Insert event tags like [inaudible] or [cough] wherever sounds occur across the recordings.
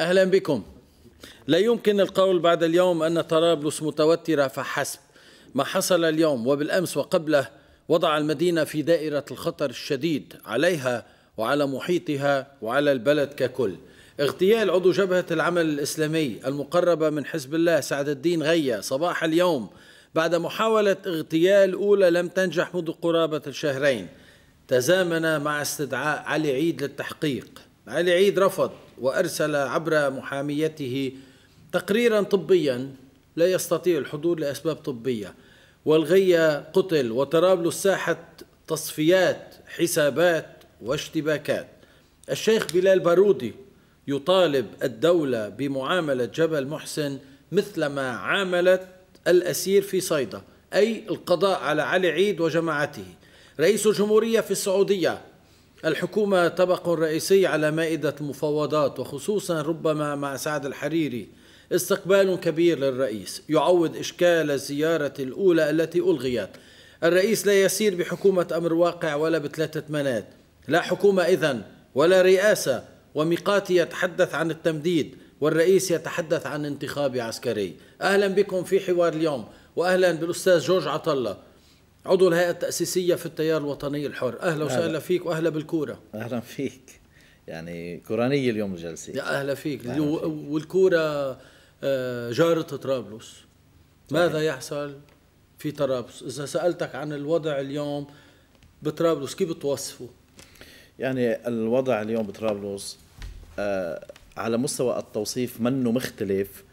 أهلا بكم لا يمكن القول بعد اليوم أن طرابلس متوترة فحسب ما حصل اليوم وبالأمس وقبله وضع المدينة في دائرة الخطر الشديد عليها وعلى محيطها وعلى البلد ككل اغتيال عضو جبهة العمل الإسلامي المقربة من حزب الله سعد الدين غيا صباح اليوم بعد محاولة اغتيال أولى لم تنجح منذ قرابة الشهرين تزامن مع استدعاء علي عيد للتحقيق علي عيد رفض وأرسل عبر محاميته تقريرا طبيا لا يستطيع الحضور لأسباب طبية والغية قتل وطرابلس ساحة تصفيات حسابات واشتباكات الشيخ بلال بارودي يطالب الدولة بمعاملة جبل محسن مثلما عاملت الأسير في صيدا أي القضاء على علي عيد وجماعته رئيس الجمهورية في السعودية الحكومة طبق رئيسي على مائدة المفاوضات وخصوصا ربما مع سعد الحريري استقبال كبير للرئيس يعوض إشكال الزيارة الأولى التي ألغيت الرئيس لا يسير بحكومة أمر واقع ولا بثلاثة منات لا حكومة إذن ولا رئاسة وميقاتي يتحدث عن التمديد والرئيس يتحدث عن انتخاب عسكري أهلا بكم في حوار اليوم وأهلا بالأستاذ جورج عطلة عضو الهيئة التأسيسية في التيار الوطني الحر أهلا وسهلا فيك وأهلا بالكورة أهلا فيك يعني كورانية اليوم الجلسة يا أهلا فيك, أهلا فيك. والكورة آه، جارة طرابلس ماذا يحصل في طرابلس إذا سألتك عن الوضع اليوم بطرابلس كيف بتوصفه يعني الوضع اليوم بطرابلس آه، على مستوى التوصيف منه مختلف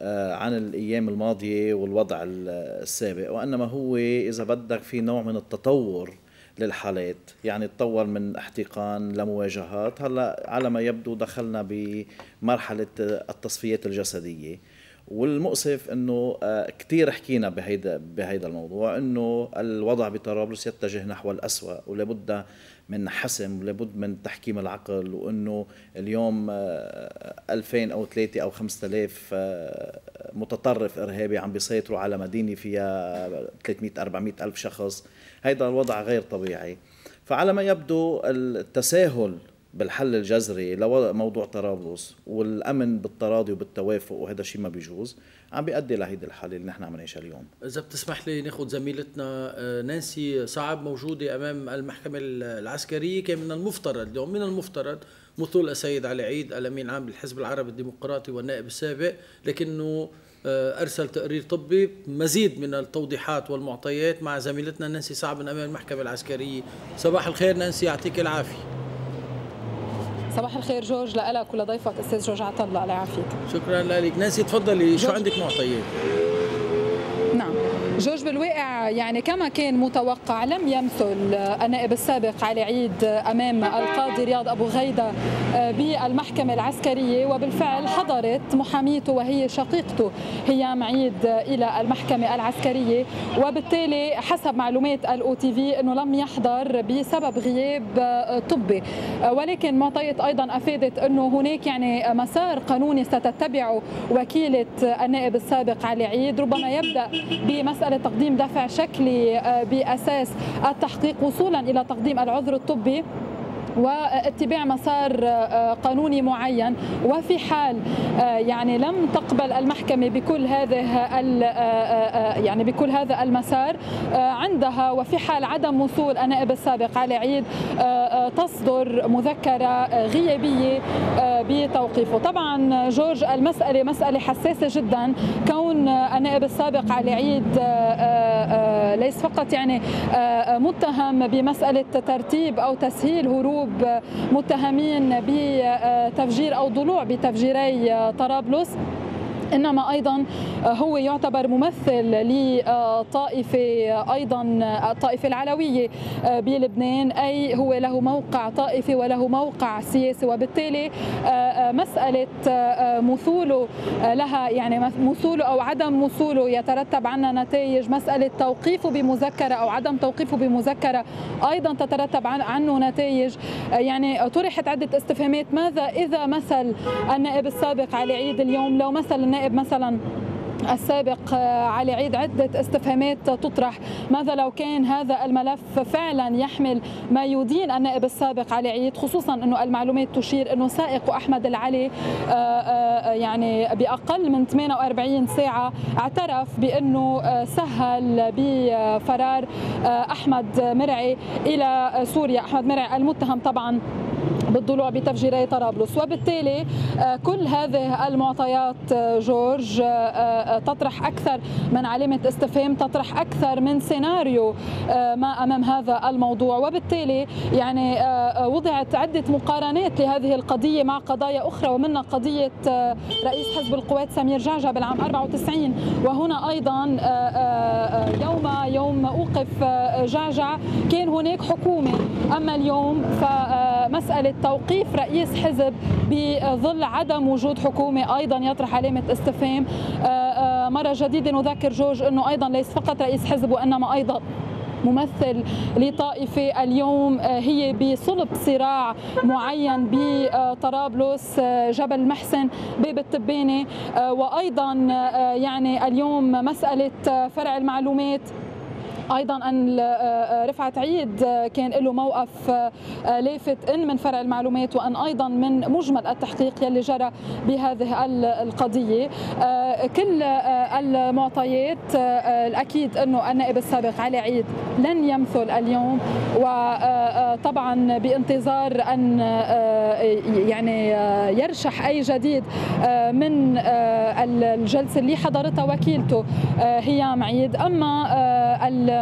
آه، عن الايام الماضيه والوضع السابق وانما هو اذا بدك في نوع من التطور للحالات يعني تطور من احتقان لمواجهات هلا على ما يبدو دخلنا بمرحله التصفيات الجسديه والمؤسف انه آه، كثير حكينا بهيدا بهيدا الموضوع انه الوضع بطرابلس يتجه نحو الأسوأ ولابد من حسم لابد من تحكيم العقل وانه اليوم 2000 آه، او 3 او 5000 آه، متطرف ارهابي عم بيسيطروا على مدينه فيها 300 400 الف شخص هيدا الوضع غير طبيعي فعلى ما يبدو التساهل بالحل الجذري لموضوع طرابلس والامن بالتراضي وبالتوافق وهذا الشيء ما بيجوز عم بيؤدي لهيدي الحاله اللي نحن عم نعيشها اليوم اذا بتسمح لي ناخذ زميلتنا آه، نانسي صعب موجوده امام المحكمه العسكريه كان من المفترض اليوم من المفترض مثول السيد علي عيد الامين عام للحزب العربي الديمقراطي والنائب السابق لكنه آه، ارسل تقرير طبي مزيد من التوضيحات والمعطيات مع زميلتنا نانسي صعب من امام المحكمه العسكريه صباح الخير نانسي يعطيك العافيه صباح الخير جورج لك ولضيفك استاذ جورج عطله الله يعافيك شكرا لك نانسي تفضلي شو عندك معطيات نعم جورج بالواقع يعني كما كان متوقع لم يمثل النائب السابق علي عيد امام القاضي رياض ابو غيده آه، بالمحكمه العسكريه وبالفعل حضرت محاميته وهي شقيقته هيام عيد الى المحكمه العسكريه وبالتالي حسب معلومات الاو تي في انه لم يحضر بسبب غياب آه، طبي آه، ولكن معطيات ايضا افادت انه هناك يعني مسار قانوني ستتبعه وكيله النائب السابق علي عيد ربما يبدا بمساله مسألة تقديم دفع شكلي آه، بأساس التحقيق وصولا إلى تقديم العذر الطبي واتباع مسار آه، آه، قانوني معين وفي حال آه، يعني لم تقبل المحكمة بكل هذه يعني بكل هذا المسار عندها وفي حال عدم وصول النائب السابق علي عيد تصدر مذكرة غيابية بتوقيفه طبعا جورج المسألة مسألة حساسة جدا كون النائب السابق علي عيد ليس فقط يعني متهم بمسألة ترتيب أو تسهيل هروب متهمين بتفجير أو ضلوع بتفجيري طرابلس انما ايضا آه، هو يعتبر ممثل لطائفه آه، ايضا آه، الطائفه العلويه بلبنان اي هو له موقع طائفي وله موقع سياسي وبالتالي مساله مثوله لها يعني مثوله او عدم مثوله يترتب عنا نتائج مساله توقيفه بمذكره او عدم توقيفه بمذكره ايضا تترتب عنه نتائج يعني طرحت عده استفهامات ماذا اذا مثل النائب السابق علي عيد اليوم لو مثل النائب النائب مثلا السابق آه، علي عيد عدة استفهامات تطرح ماذا لو كان هذا الملف فعلا يحمل ما يدين النائب السابق علي عيد خصوصا أنه المعلومات تشير أنه سائق أحمد العلي آه، آه، يعني بأقل من 48 ساعة اعترف بأنه سهل بفرار أحمد مرعي إلى سوريا أحمد مرعي المتهم طبعا بالضلوع بتفجيري طرابلس وبالتالي آه، كل هذه المعطيات آه، جورج آه، تطرح أكثر من علامة استفهام تطرح أكثر من سيناريو ما أمام هذا الموضوع وبالتالي يعني وضعت عدة مقارنات لهذه القضية مع قضايا أخرى ومنها قضية رئيس حزب القوات سمير جعجع بالعام 94 وهنا أيضا يوم يوم أوقف جعجع كان هناك حكومة أما اليوم فمسألة توقيف رئيس حزب بظل عدم وجود حكومه ايضا يطرح علامه استفهام آه، آه، مره جديده نذكر جورج انه ايضا ليس فقط رئيس حزب وانما ايضا ممثل لطائفة اليوم آه، هي بصلب صراع معين بطرابلس جبل محسن باب التبانة وأيضا يعني اليوم مسألة فرع المعلومات ايضا ان آه، رفعت عيد آه، كان له موقف آه، لافت ان من فرع المعلومات وان ايضا من مجمل التحقيق يلي جرى بهذه القضيه كل المعطيات الاكيد انه النائب السابق علي عيد لن يمثل اليوم وطبعا بانتظار ان يعني يرشح اي جديد من الجلسه اللي حضرتها وكيلته هيام عيد اما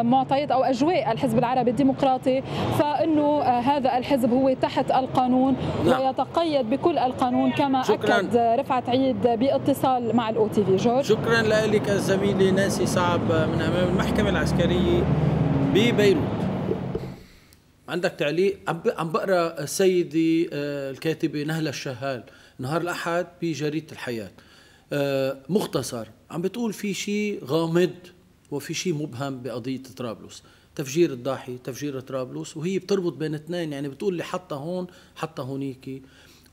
معطيات او اجواء الحزب العربي الديمقراطي فانه آه، هذا الحزب هو تحت القانون نعم. ويتقيد بكل القانون كما شكراً. اكد رفعت عيد باتصال مع الاو تي في جورج شكرا لك زميلي ناسي صعب من امام المحكمه العسكريه ببيروت عندك تعليق عم بقرا سيدي آه، الكاتبه نهله الشهال نهار الاحد بجريده الحياه آه، مختصر عم بتقول في شيء غامض وفي شيء مبهم بقضيه طرابلس تفجير الضاحي تفجير طرابلس وهي بتربط بين اثنين يعني بتقول لي حتى هون حتى هونيك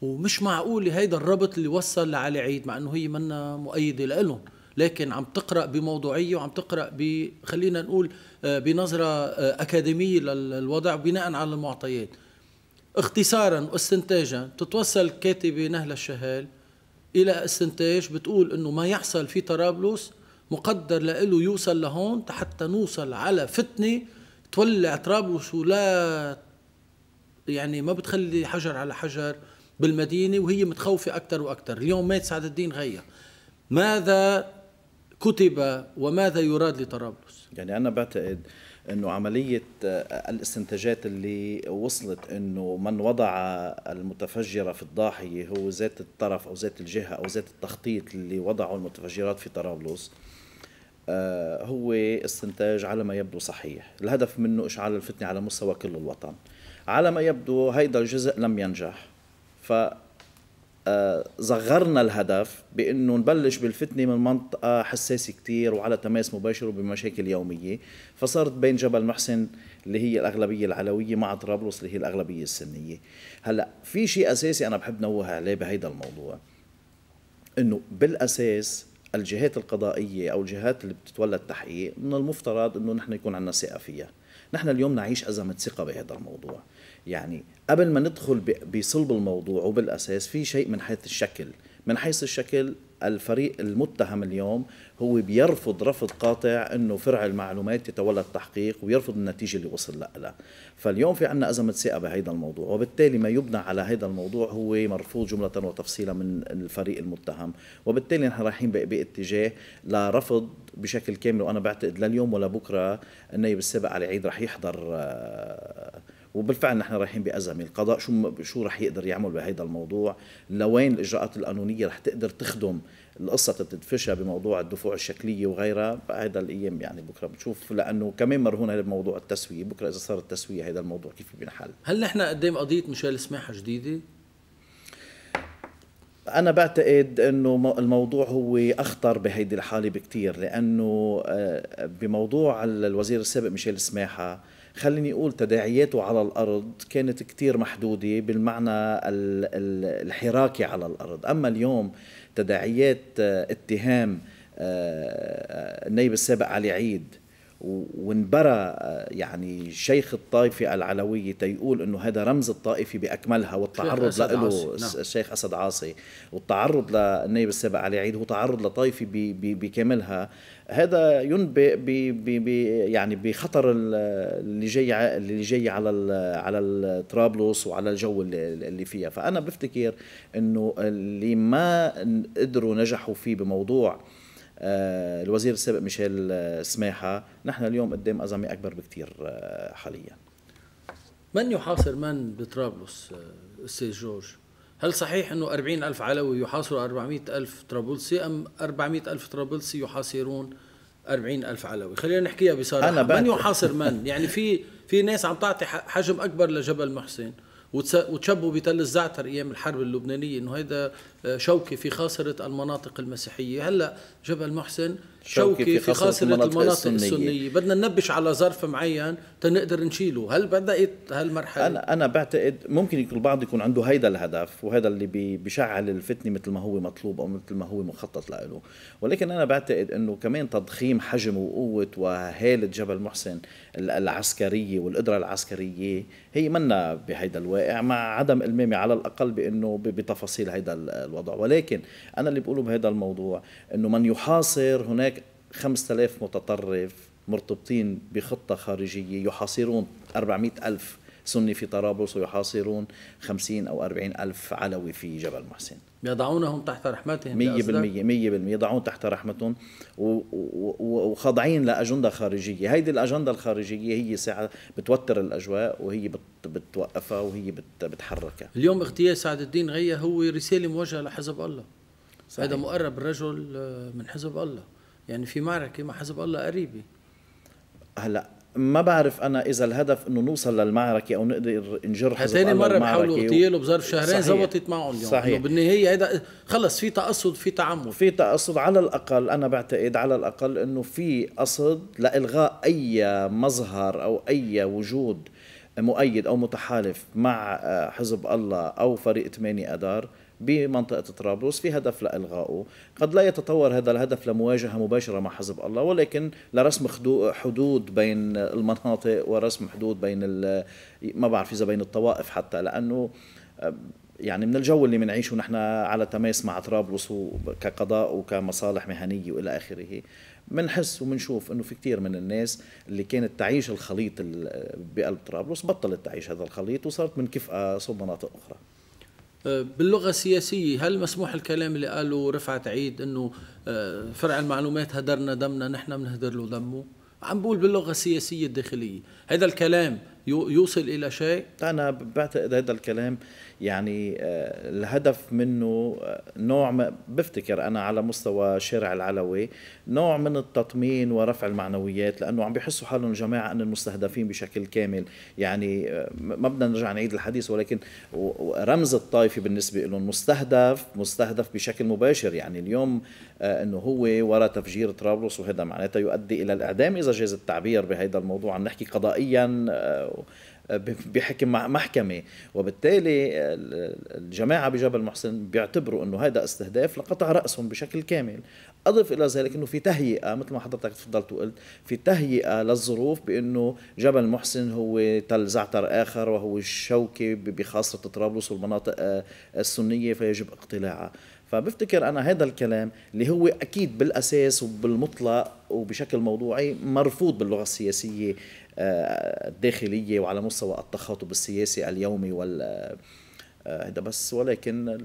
ومش معقول هيدا الربط اللي وصل لعلي عيد مع انه هي منا مؤيده لهم لكن عم تقرا بموضوعيه وعم تقرا ب خلينا نقول آه، بنظره آه، اكاديميه للوضع بناء على المعطيات اختصارا واستنتاجا تتوصل كاتبه نهله الشهال الى استنتاج بتقول انه ما يحصل في طرابلس مقدر لإله يوصل لهون حتى نوصل على فتنة تولع طرابلس ولا يعني ما بتخلي حجر على حجر بالمدينة وهي متخوفة أكثر وأكثر اليوم مات سعد الدين غيا ماذا كتب وماذا يراد لطرابلس يعني أنا بعتقد انه عمليه آه، الاستنتاجات اللي وصلت انه من وضع المتفجره في الضاحيه هو ذات الطرف او ذات الجهه او ذات التخطيط اللي وضعوا المتفجرات في طرابلس آه، هو استنتاج على ما يبدو صحيح الهدف منه اشعال الفتنه على مستوى كل الوطن على ما يبدو هيدا الجزء لم ينجح ف صغرنا آه، الهدف بانه نبلش بالفتنه من منطقه حساسه كثير وعلى تماس مباشر وبمشاكل يوميه فصارت بين جبل محسن اللي هي الاغلبيه العلويه مع طرابلس اللي هي الاغلبيه السنيه هلا في شيء اساسي انا بحب نوه عليه بهيدا الموضوع انه بالاساس الجهات القضائيه او الجهات اللي بتتولى التحقيق من المفترض انه نحن يكون عندنا ثقه فيها نحن اليوم نعيش ازمه ثقه بهذا الموضوع يعني قبل ما ندخل بصلب الموضوع وبالاساس في شيء من حيث الشكل من حيث الشكل الفريق المتهم اليوم هو بيرفض رفض قاطع انه فرع المعلومات يتولى التحقيق ويرفض النتيجه اللي وصل لها فاليوم في عندنا ازمه ثقه بهذا الموضوع وبالتالي ما يبنى على هذا الموضوع هو مرفوض جمله وتفصيلا من الفريق المتهم وبالتالي نحن رايحين باتجاه لرفض بشكل كامل وانا بعتقد لليوم ولا بكره النايب السابق علي عيد رح يحضر آه، وبالفعل نحن رايحين بأزمة القضاء شو شو رح يقدر يعمل بهيدا الموضوع لوين الإجراءات القانونية رح تقدر تخدم القصة تدفشها بموضوع الدفوع الشكلية وغيرها هذا الأيام يعني بكرة بتشوف لأنه كمان مرهون هذا الموضوع التسوية بكرة إذا صار التسوية هذا الموضوع كيف بينحل هل نحن قدام قضية مشال سماحة جديدة؟ أنا بعتقد أنه الموضوع هو أخطر بهيدي الحالة بكتير لأنه آه، بموضوع الوزير السابق ميشيل سماحة خليني أقول تداعياته على الأرض كانت كتير محدودة بالمعنى الحراكي على الأرض أما اليوم تداعيات آه، اتهام آه، آه، النائب السابق علي عيد وانبرى آه، يعني شيخ الطائفة العلوية تيقول انه هذا رمز الطائفة باكملها والتعرض له الشيخ نعم. اسد عاصي والتعرض للنائب السابق علي عيد هو تعرض لطائفة بكاملها هذا ينبئ بي بي بي يعني بخطر اللي جاي اللي جاي على على طرابلس وعلى الجو اللي فيها فانا بفتكر انه اللي ما قدروا نجحوا فيه بموضوع آه، الوزير السابق ميشيل آه، سماحه نحن اليوم قدام ازمه اكبر بكثير آه، حاليا من يحاصر من بطرابلس استاذ جورج هل صحيح انه 40 الف علوي يحاصروا 400 الف طرابلسي ام 400 الف طرابلسي يحاصرون 40 الف علوي خلينا نحكيها بصراحه أنا من يحاصر من يعني في في ناس عم تعطي حجم اكبر لجبل محسن وتشبوا بتل الزعتر ايام الحرب اللبنانيه انه هيدا آه، شوكه في خاصره المناطق المسيحيه، هلا جبل محسن شوكه في خاصره, خاصرة المناطق, المناطق السنية. السنيه، بدنا ننبش على ظرف معين تنقدر نشيله، هل بدات هالمرحله؟ انا انا بعتقد ممكن يكون البعض يكون عنده هيدا الهدف وهذا اللي بيشعل الفتنه مثل ما هو مطلوب او مثل ما هو مخطط له، ولكن انا بعتقد انه كمان تضخيم حجم وقوه وهاله جبل محسن العسكريه والقدره العسكريه هي منا بهيدا الواقع مع عدم المامي على الاقل بانه بتفاصيل هيدا الوضع ولكن انا اللي بقوله بهذا الموضوع انه من يحاصر هناك 5000 متطرف مرتبطين بخطة خارجية يحاصرون 400 ألف سني في طرابلس ويحاصرون 50 أو 40 ألف علوي في جبل محسن يضعونهم تحت رحمتهم 100% 100% يضعون تحت رحمتهم وخاضعين لاجنده خارجيه، هيدي الاجنده الخارجيه هي ساعه بتوتر الاجواء وهي بتوقفها وهي بتحركها اليوم اغتيال سعد الدين غية هو رساله موجهه لحزب الله صحيح. هذا مقرب الرجل آه، من حزب الله يعني في معركه مع حزب الله قريبه هلا ما بعرف انا اذا الهدف انه نوصل للمعركه او نقدر نجرح ثاني يعني مره بحاولوا اغتياله بظرف شهرين زبطت معه اليوم صحيح بالنهايه هيدا خلص في تقصد في تعمد في تقصد على الاقل انا بعتقد على الاقل انه في قصد لالغاء اي مظهر او اي وجود مؤيد او متحالف مع حزب الله او فريق 8 اذار بمنطقة طرابلس في هدف لإلغائه قد لا يتطور هذا الهدف لمواجهة مباشرة مع حزب الله ولكن لرسم حدود بين المناطق ورسم حدود بين ما بعرف إذا بين الطوائف حتى لأنه يعني من الجو اللي بنعيشه نحن على تماس مع طرابلس كقضاء وكمصالح مهنيه والى اخره بنحس وبنشوف انه في كثير من الناس اللي كانت تعيش الخليط بقلب طرابلس بطلت تعيش هذا الخليط وصارت منكفئه صوب مناطق اخرى باللغه السياسيه هل مسموح الكلام اللي قاله رفعت عيد انه آه، فرع المعلومات هدرنا دمنا نحن بنهدر له دمه عم بقول باللغه السياسيه الداخليه هذا الكلام يوصل الى شيء انا بعتقد هذا الكلام يعني آه، الهدف منه آه، نوع ما بفتكر انا على مستوى شارع العلوي نوع من التطمين ورفع المعنويات لانه عم بيحسوا حالهم جماعه ان المستهدفين بشكل كامل يعني آه، ما بدنا نرجع نعيد الحديث ولكن رمز الطائفه بالنسبه لهم مستهدف مستهدف بشكل مباشر يعني اليوم انه هو وراء تفجير طرابلس وهذا معناتها يؤدي الى الاعدام اذا جاز التعبير بهذا الموضوع عم نحكي قضائيا بحكم محكمه وبالتالي الجماعه بجبل محسن بيعتبروا انه هذا استهداف لقطع راسهم بشكل كامل اضف الى ذلك انه في تهيئه مثل ما حضرتك تفضلت وقلت في تهيئه للظروف بانه جبل محسن هو تل زعتر اخر وهو الشوكه بخاصه طرابلس والمناطق آه، السنيه فيجب اقتلاعها فبفتكر انا هذا الكلام اللي هو اكيد بالاساس وبالمطلق وبشكل موضوعي مرفوض باللغه السياسيه الداخلية وعلى مستوى التخاطب السياسي اليومي وال آه، هذا بس ولكن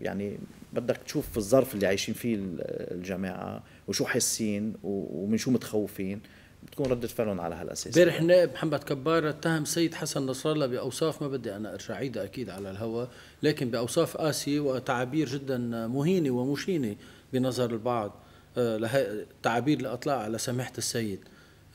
يعني بدك تشوف الظرف اللي عايشين فيه الجماعة وشو حاسين ومن شو متخوفين بتكون ردة فعلهم على هالاساس امبارح النائب محمد كبار اتهم سيد حسن نصر الله باوصاف ما بدي انا ارجع عيدها اكيد على الهواء لكن باوصاف قاسيه وتعابير جدا مهينه ومشينه بنظر البعض آه، تعابير الاطلاع على سماحه السيد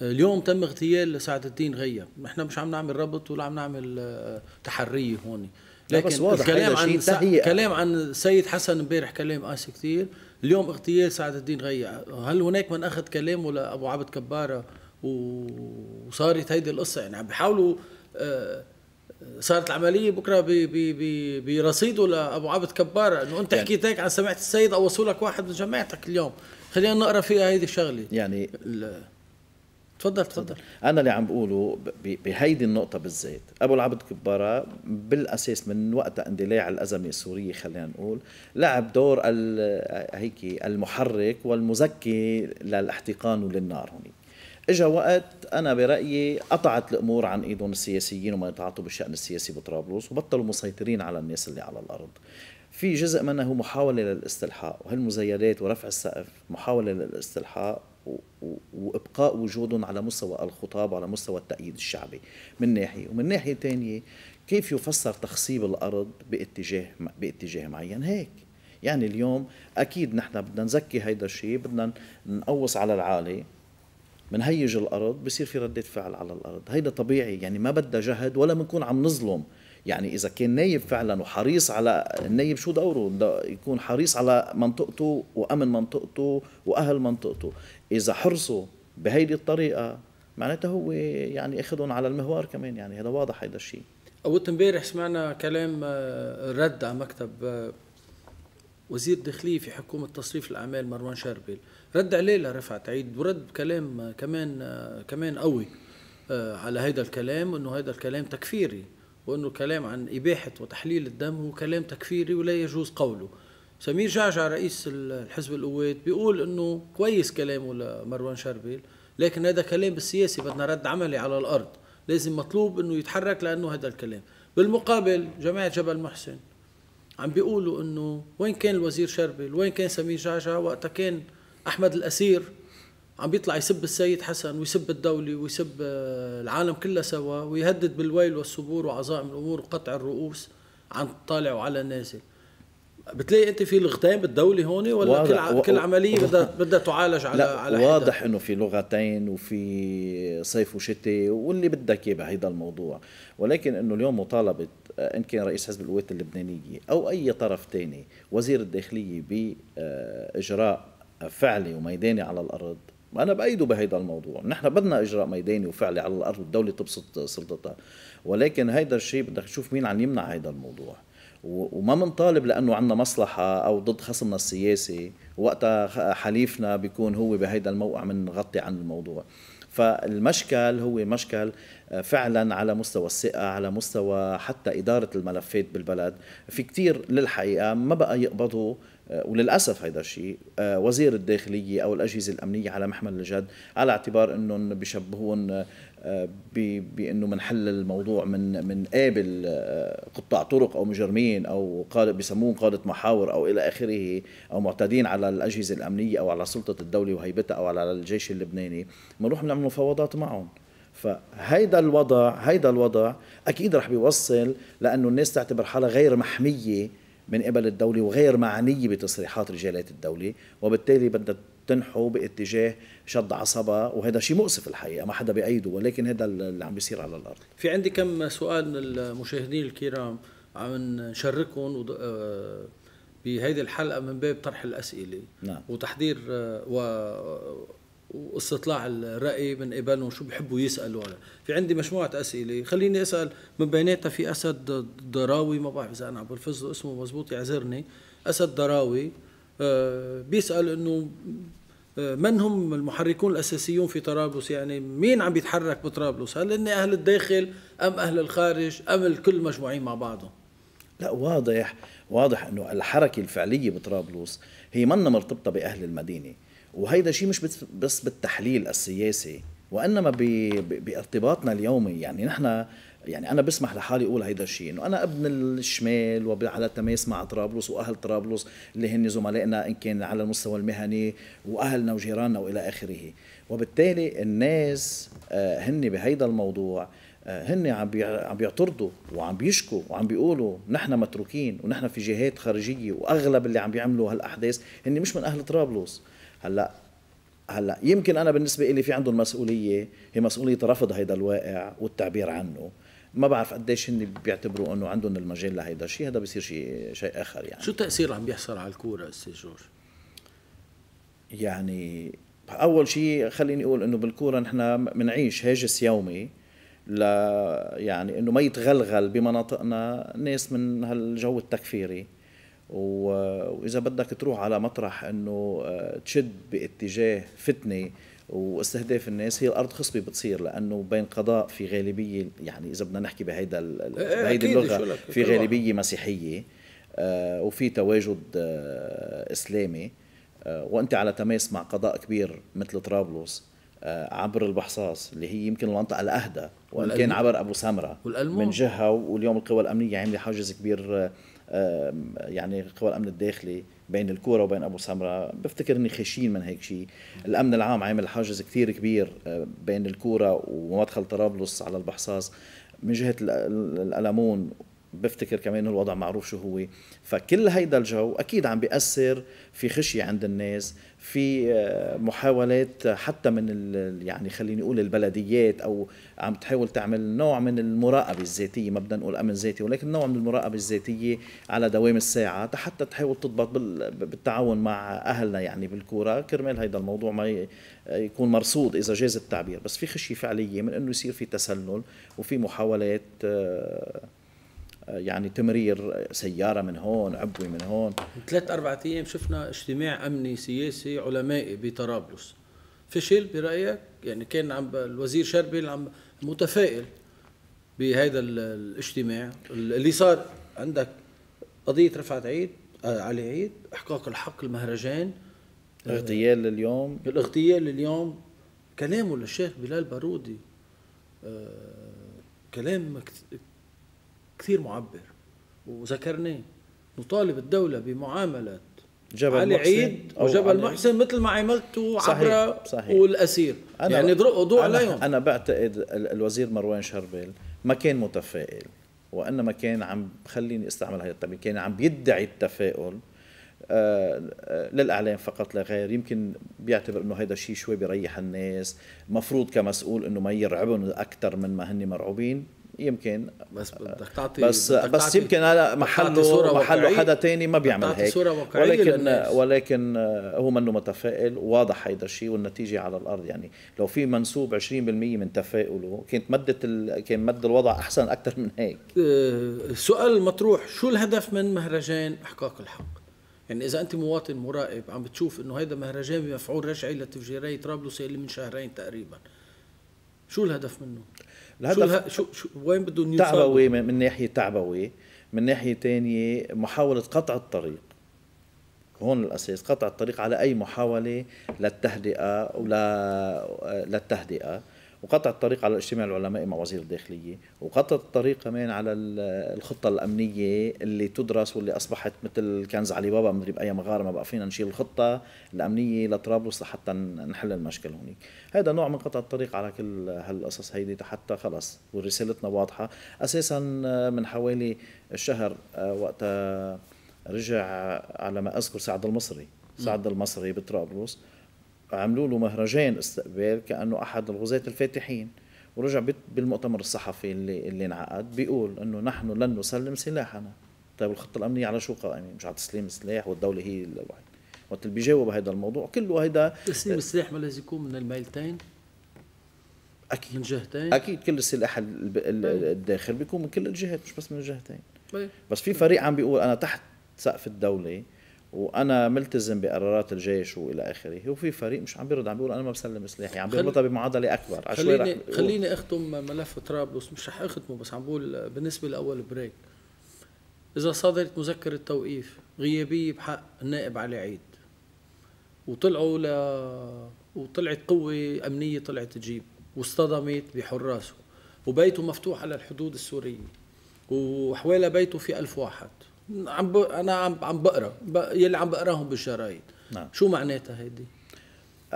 اليوم تم اغتيال سعد الدين غيب نحن مش عم نعمل ربط ولا عم نعمل آه، تحريه هون لكن بس واضح الكلام عن س... كلام عن السيد حسن امبارح كلام قاسي كثير اليوم اغتيال سعد الدين غيا هل هناك من اخذ كلامه لابو عبد كباره وصارت هيدي القصه يعني عم بيحاولوا آه، صارت العملية بكرة برصيده لأبو عبد كبارة أنه أنت يعني حكيت هيك عن سمعت السيد أو وصولك واحد من جماعتك اليوم خلينا نقرأ فيها هيدي الشغلة يعني تفضل تفضل انا اللي عم بقوله بهيدي النقطه بالذات ابو العبد كباره بالاساس من وقت اندلاع الازمه السوريه خلينا نقول لعب دور هيك المحرك والمزكي للاحتقان وللنار هونيك اجا وقت انا برايي قطعت الامور عن ايدهم السياسيين وما يتعاطوا بالشان السياسي بطرابلس وبطلوا مسيطرين على الناس اللي على الارض في جزء منها هو محاولة للاستلحاق وهالمزايدات ورفع السقف محاولة للاستلحاق وابقاء وجودهم على مستوى الخطاب وعلى مستوى التأييد الشعبي من ناحيه ومن ناحيه ثانيه كيف يفسر تخصيب الارض باتجاه باتجاه معين هيك يعني اليوم اكيد نحن بدنا نزكي هيدا الشيء بدنا نقوص على العالي بنهيج الارض بصير في رده فعل على الارض هيدا طبيعي يعني ما بدها جهد ولا بنكون عم نظلم يعني اذا كان نايب فعلا وحريص على النايب شو دوره يكون حريص على منطقته وامن منطقته واهل منطقته اذا حرصوا بهيدي الطريقه معناتها هو يعني اخذهم على المهوار كمان يعني هذا واضح هيدا الشيء أو امبارح سمعنا كلام آه، رد على مكتب آه، وزير الداخلية في حكومة تصريف الأعمال مروان شربل رد عليه لرفعت عيد ورد كلام آه، كمان كمان قوي على هيدا الكلام انه هيدا الكلام تكفيري وأنه الكلام عن إباحة وتحليل الدم هو كلام تكفيري ولا يجوز قوله سمير جعجع رئيس الحزب القوات بيقول أنه كويس كلامه لمروان شربيل لكن هذا كلام بالسياسي بدنا رد عملي على الأرض لازم مطلوب أنه يتحرك لأنه هذا الكلام بالمقابل جماعة جبل محسن عم بيقولوا أنه وين كان الوزير شربيل وين كان سمير جعجع وقتها كان أحمد الأسير عم بيطلع يسب السيد حسن ويسب الدولة ويسب آه، العالم كلها سوا ويهدد بالويل والصبور وعظائم الأمور وقطع الرؤوس عن طالع وعلى النازل بتلاقي انت في لغتين بالدوله هون ولا كل ع... كل عمليه بدها بدها تعالج على لا على واضح انه في لغتين وفي صيف وشتاء واللي بدك اياه بهيدا الموضوع ولكن انه اليوم مطالبه آه، ان كان رئيس حزب القوات اللبنانيه او اي طرف ثاني وزير الداخليه باجراء فعلي وميداني على الارض انا بايده بهيدا الموضوع نحن بدنا اجراء ميداني وفعلي على الارض الدوله تبسط سلطتها ولكن هيدا الشيء بدك تشوف مين عم يمنع هيدا الموضوع وما منطالب لانه عندنا مصلحه او ضد خصمنا السياسي وقتها حليفنا بيكون هو بهيدا الموقع من نغطي عن الموضوع فالمشكل هو مشكل آه، فعلا على مستوى الثقة على مستوى حتى إدارة الملفات بالبلد في كتير للحقيقة ما بقى يقبضوا آه، وللاسف هيدا الشيء آه، وزير الداخليه او الاجهزه الامنيه على محمل الجد على اعتبار انهم بشبهون آه، بانه بنحل الموضوع من من قابل قطاع طرق او مجرمين او قادة بسموهم قاده محاور او الى اخره او معتدين على الاجهزه الامنيه او على سلطه الدوله وهيبتها او على الجيش اللبناني بنروح بنعمل مفاوضات معهم فهيدا الوضع هيدا الوضع اكيد رح بيوصل لانه الناس تعتبر حالها غير محميه من قبل الدولة وغير معنية بتصريحات رجالات الدولة وبالتالي بدها تنحو باتجاه شد عصبها وهذا شيء مؤسف الحقيقه ما حدا بيأيده ولكن هذا اللي عم بيصير على الارض في عندي كم سؤال من المشاهدين الكرام عم نشركهم آه، بهذه الحلقه من باب طرح الاسئله نعم. وتحضير آه، و واستطلاع الراي من قبلهم شو بحبوا يسالوا انا في عندي مجموعه اسئله خليني اسال من بيناتها في اسد ضراوي ما بعرف اذا انا عم بلفظ اسمه مزبوط يعذرني اسد ضراوي آه، بيسال انه آه، من هم المحركون الاساسيون في طرابلس يعني مين عم بيتحرك بطرابلس هل هن اهل الداخل ام اهل الخارج ام الكل مجموعين مع بعضهم لا واضح واضح انه الحركه الفعليه بطرابلس هي منا مرتبطه باهل المدينه وهيدا شيء مش بس بالتحليل السياسي وانما بارتباطنا اليومي يعني نحن يعني انا بسمح لحالي اقول هيدا الشيء انه انا ابن الشمال وعلى تماس مع طرابلس واهل طرابلس اللي هن زملائنا ان كان على المستوى المهني واهلنا وجيراننا والى اخره وبالتالي الناس آه، هن بهيدا الموضوع آه، هن عم عم بيعترضوا وعم بيشكوا وعم بيقولوا نحن متروكين ونحن في جهات خارجيه واغلب اللي عم بيعملوا هالاحداث هن مش من اهل طرابلس هلا هلا يمكن انا بالنسبه لي في عندهم مسؤوليه هي مسؤوليه رفض هيدا الواقع والتعبير عنه ما بعرف قديش هن بيعتبروا انه عندهم المجال لهيدا الشيء هذا بصير شيء شيء اخر يعني شو التاثير عم بيحصل على الكوره استاذ جورج يعني اول شيء خليني اقول انه بالكوره نحن بنعيش هاجس يومي ل يعني انه ما يتغلغل بمناطقنا ناس من هالجو التكفيري واذا بدك تروح على مطرح انه آه، تشد باتجاه فتنه واستهداف الناس هي الارض خصبه بتصير لانه بين قضاء في غالبيه يعني اذا بدنا نحكي بهيدا إيه، إيه، بهيدي اللغه في غالبيه مسيحيه آه، وفي تواجد آه، اسلامي وانت على تماس مع قضاء كبير مثل طرابلس عبر البحصاص اللي هي يمكن المنطقه الاهدى وان كان عبر ابو سمره من جهه واليوم القوى الامنيه عامله حاجز كبير يعني قوى الامن الداخلي بين الكوره وبين ابو سمره بفتكر اني خشين من هيك شيء الامن العام عامل حاجز كثير كبير آه، بين الكوره ومدخل طرابلس على البحصاص من جهه الالمون بفتكر كمان الوضع معروف شو هو فكل هيدا الجو اكيد عم بياثر في خشيه عند الناس في آه، محاولات حتى من يعني خليني اقول البلديات او عم تحاول تعمل نوع من المراقبه الذاتيه ما بدنا نقول امن ذاتي ولكن نوع من المراقبه الذاتيه على دوام الساعه حتى تحاول تضبط بالتعاون مع اهلنا يعني بالكوره كرمال هيدا الموضوع ما يكون مرصود اذا جاز التعبير بس في خشيه فعليه من انه يصير في تسلل وفي محاولات آه، يعني تمرير سياره من هون عبوه من هون ثلاث اربع ايام شفنا اجتماع امني سياسي علمائي بطرابلس فشل برايك يعني كان عم الوزير شربل عم متفائل بهذا الاجتماع اللي صار عندك قضيه رفعت عيد آه، علي عيد احقاق الحق المهرجان اغتيال اليوم الاغتيال اليوم كلامه للشيخ بلال بارودي آه، كلام كثير معبر وذكرناه نطالب الدولة بمعاملة جبل علي محسن عيد وجبل علي محسن مثل ما عملتوا عبرة صحيح. والأسير أنا يعني ضوء عليهم أنا بعتقد الوزير مروان شربل ما كان متفائل وإنما كان عم خليني استعمل هذا التعبير كان عم يدعي التفاؤل آه، آه، للاعلام فقط لا غير يمكن بيعتبر انه هذا الشيء شوي بيريح الناس مفروض كمسؤول انه ما يرعبهم اكثر من ما هن مرعوبين يمكن بس بدك تعطي بس بدك بس يمكن هلا محله محله حدا تاني ما بيعمل هيك صورة واقعية ولكن للناس. ولكن آه، هو منه متفائل واضح هيدا الشيء والنتيجه على الارض يعني لو في منسوب 20% من تفاؤله كانت مدت ال... كان مد الوضع احسن اكثر من هيك آه، سؤال مطروح شو الهدف من مهرجان احقاق الحق؟ يعني اذا انت مواطن مراقب عم بتشوف انه هيدا مهرجان بمفعول رجعي لتفجيري طرابلس اللي من شهرين تقريبا شو الهدف منه؟ شو, الها... شو شو وين بده يوصلوا؟ تعبوي من من ناحيه تعبوي من ناحيه تانية محاوله قطع الطريق هون الاساس قطع الطريق على اي محاوله للتهدئه ولا للتهدئه وقطع الطريق على الاجتماع العلمائي مع وزير الداخلية وقطع الطريق كمان على الخطة الأمنية اللي تدرس واللي أصبحت مثل كنز علي بابا مدري بأي مغارة ما بقى فينا نشيل الخطة الأمنية لطرابلس لحتى نحل المشكل هونيك هذا نوع من قطع الطريق على كل هالقصص هيدي حتى خلص ورسالتنا واضحة أساسا آه، من حوالي الشهر آه، وقت رجع على ما أذكر سعد المصري سعد المصري بطرابلس عملوا له مهرجان استقبال كانه احد الغزاة الفاتحين ورجع بالمؤتمر الصحفي اللي اللي انعقد بيقول انه نحن لن نسلم سلاحنا طيب الخطه الامنيه على شو قائمه مش على تسليم سلاح والدوله هي الواحد وقت اللي بيجاوب هذا الموضوع كله هيدا تسليم السلاح ما لازم يكون من الميلتين اكيد من جهتين اكيد كل السلاح الداخل بيكون من كل الجهات مش بس من الجهتين طيب. بس في فريق عم بيقول انا تحت سقف الدوله وانا ملتزم بقرارات الجيش والى اخره وفي فريق مش عم بيرد عم بيقول انا ما بسلم سلاحي عم بيربطها بمعادله اكبر خليني رح خليني اختم ملف طرابلس مش رح اختمه بس عم بقول بالنسبه لاول بريك اذا صدرت مذكره توقيف غيابيه بحق النائب علي عيد وطلعوا ل وطلعت قوه امنيه طلعت تجيب واصطدمت بحراسه وبيته مفتوح على الحدود السوريه وحوالي بيته في ألف واحد عم ب... انا عم عم بقرا ب... يلي عم بقراهم بالشرايط نعم. شو معناتها هيدي؟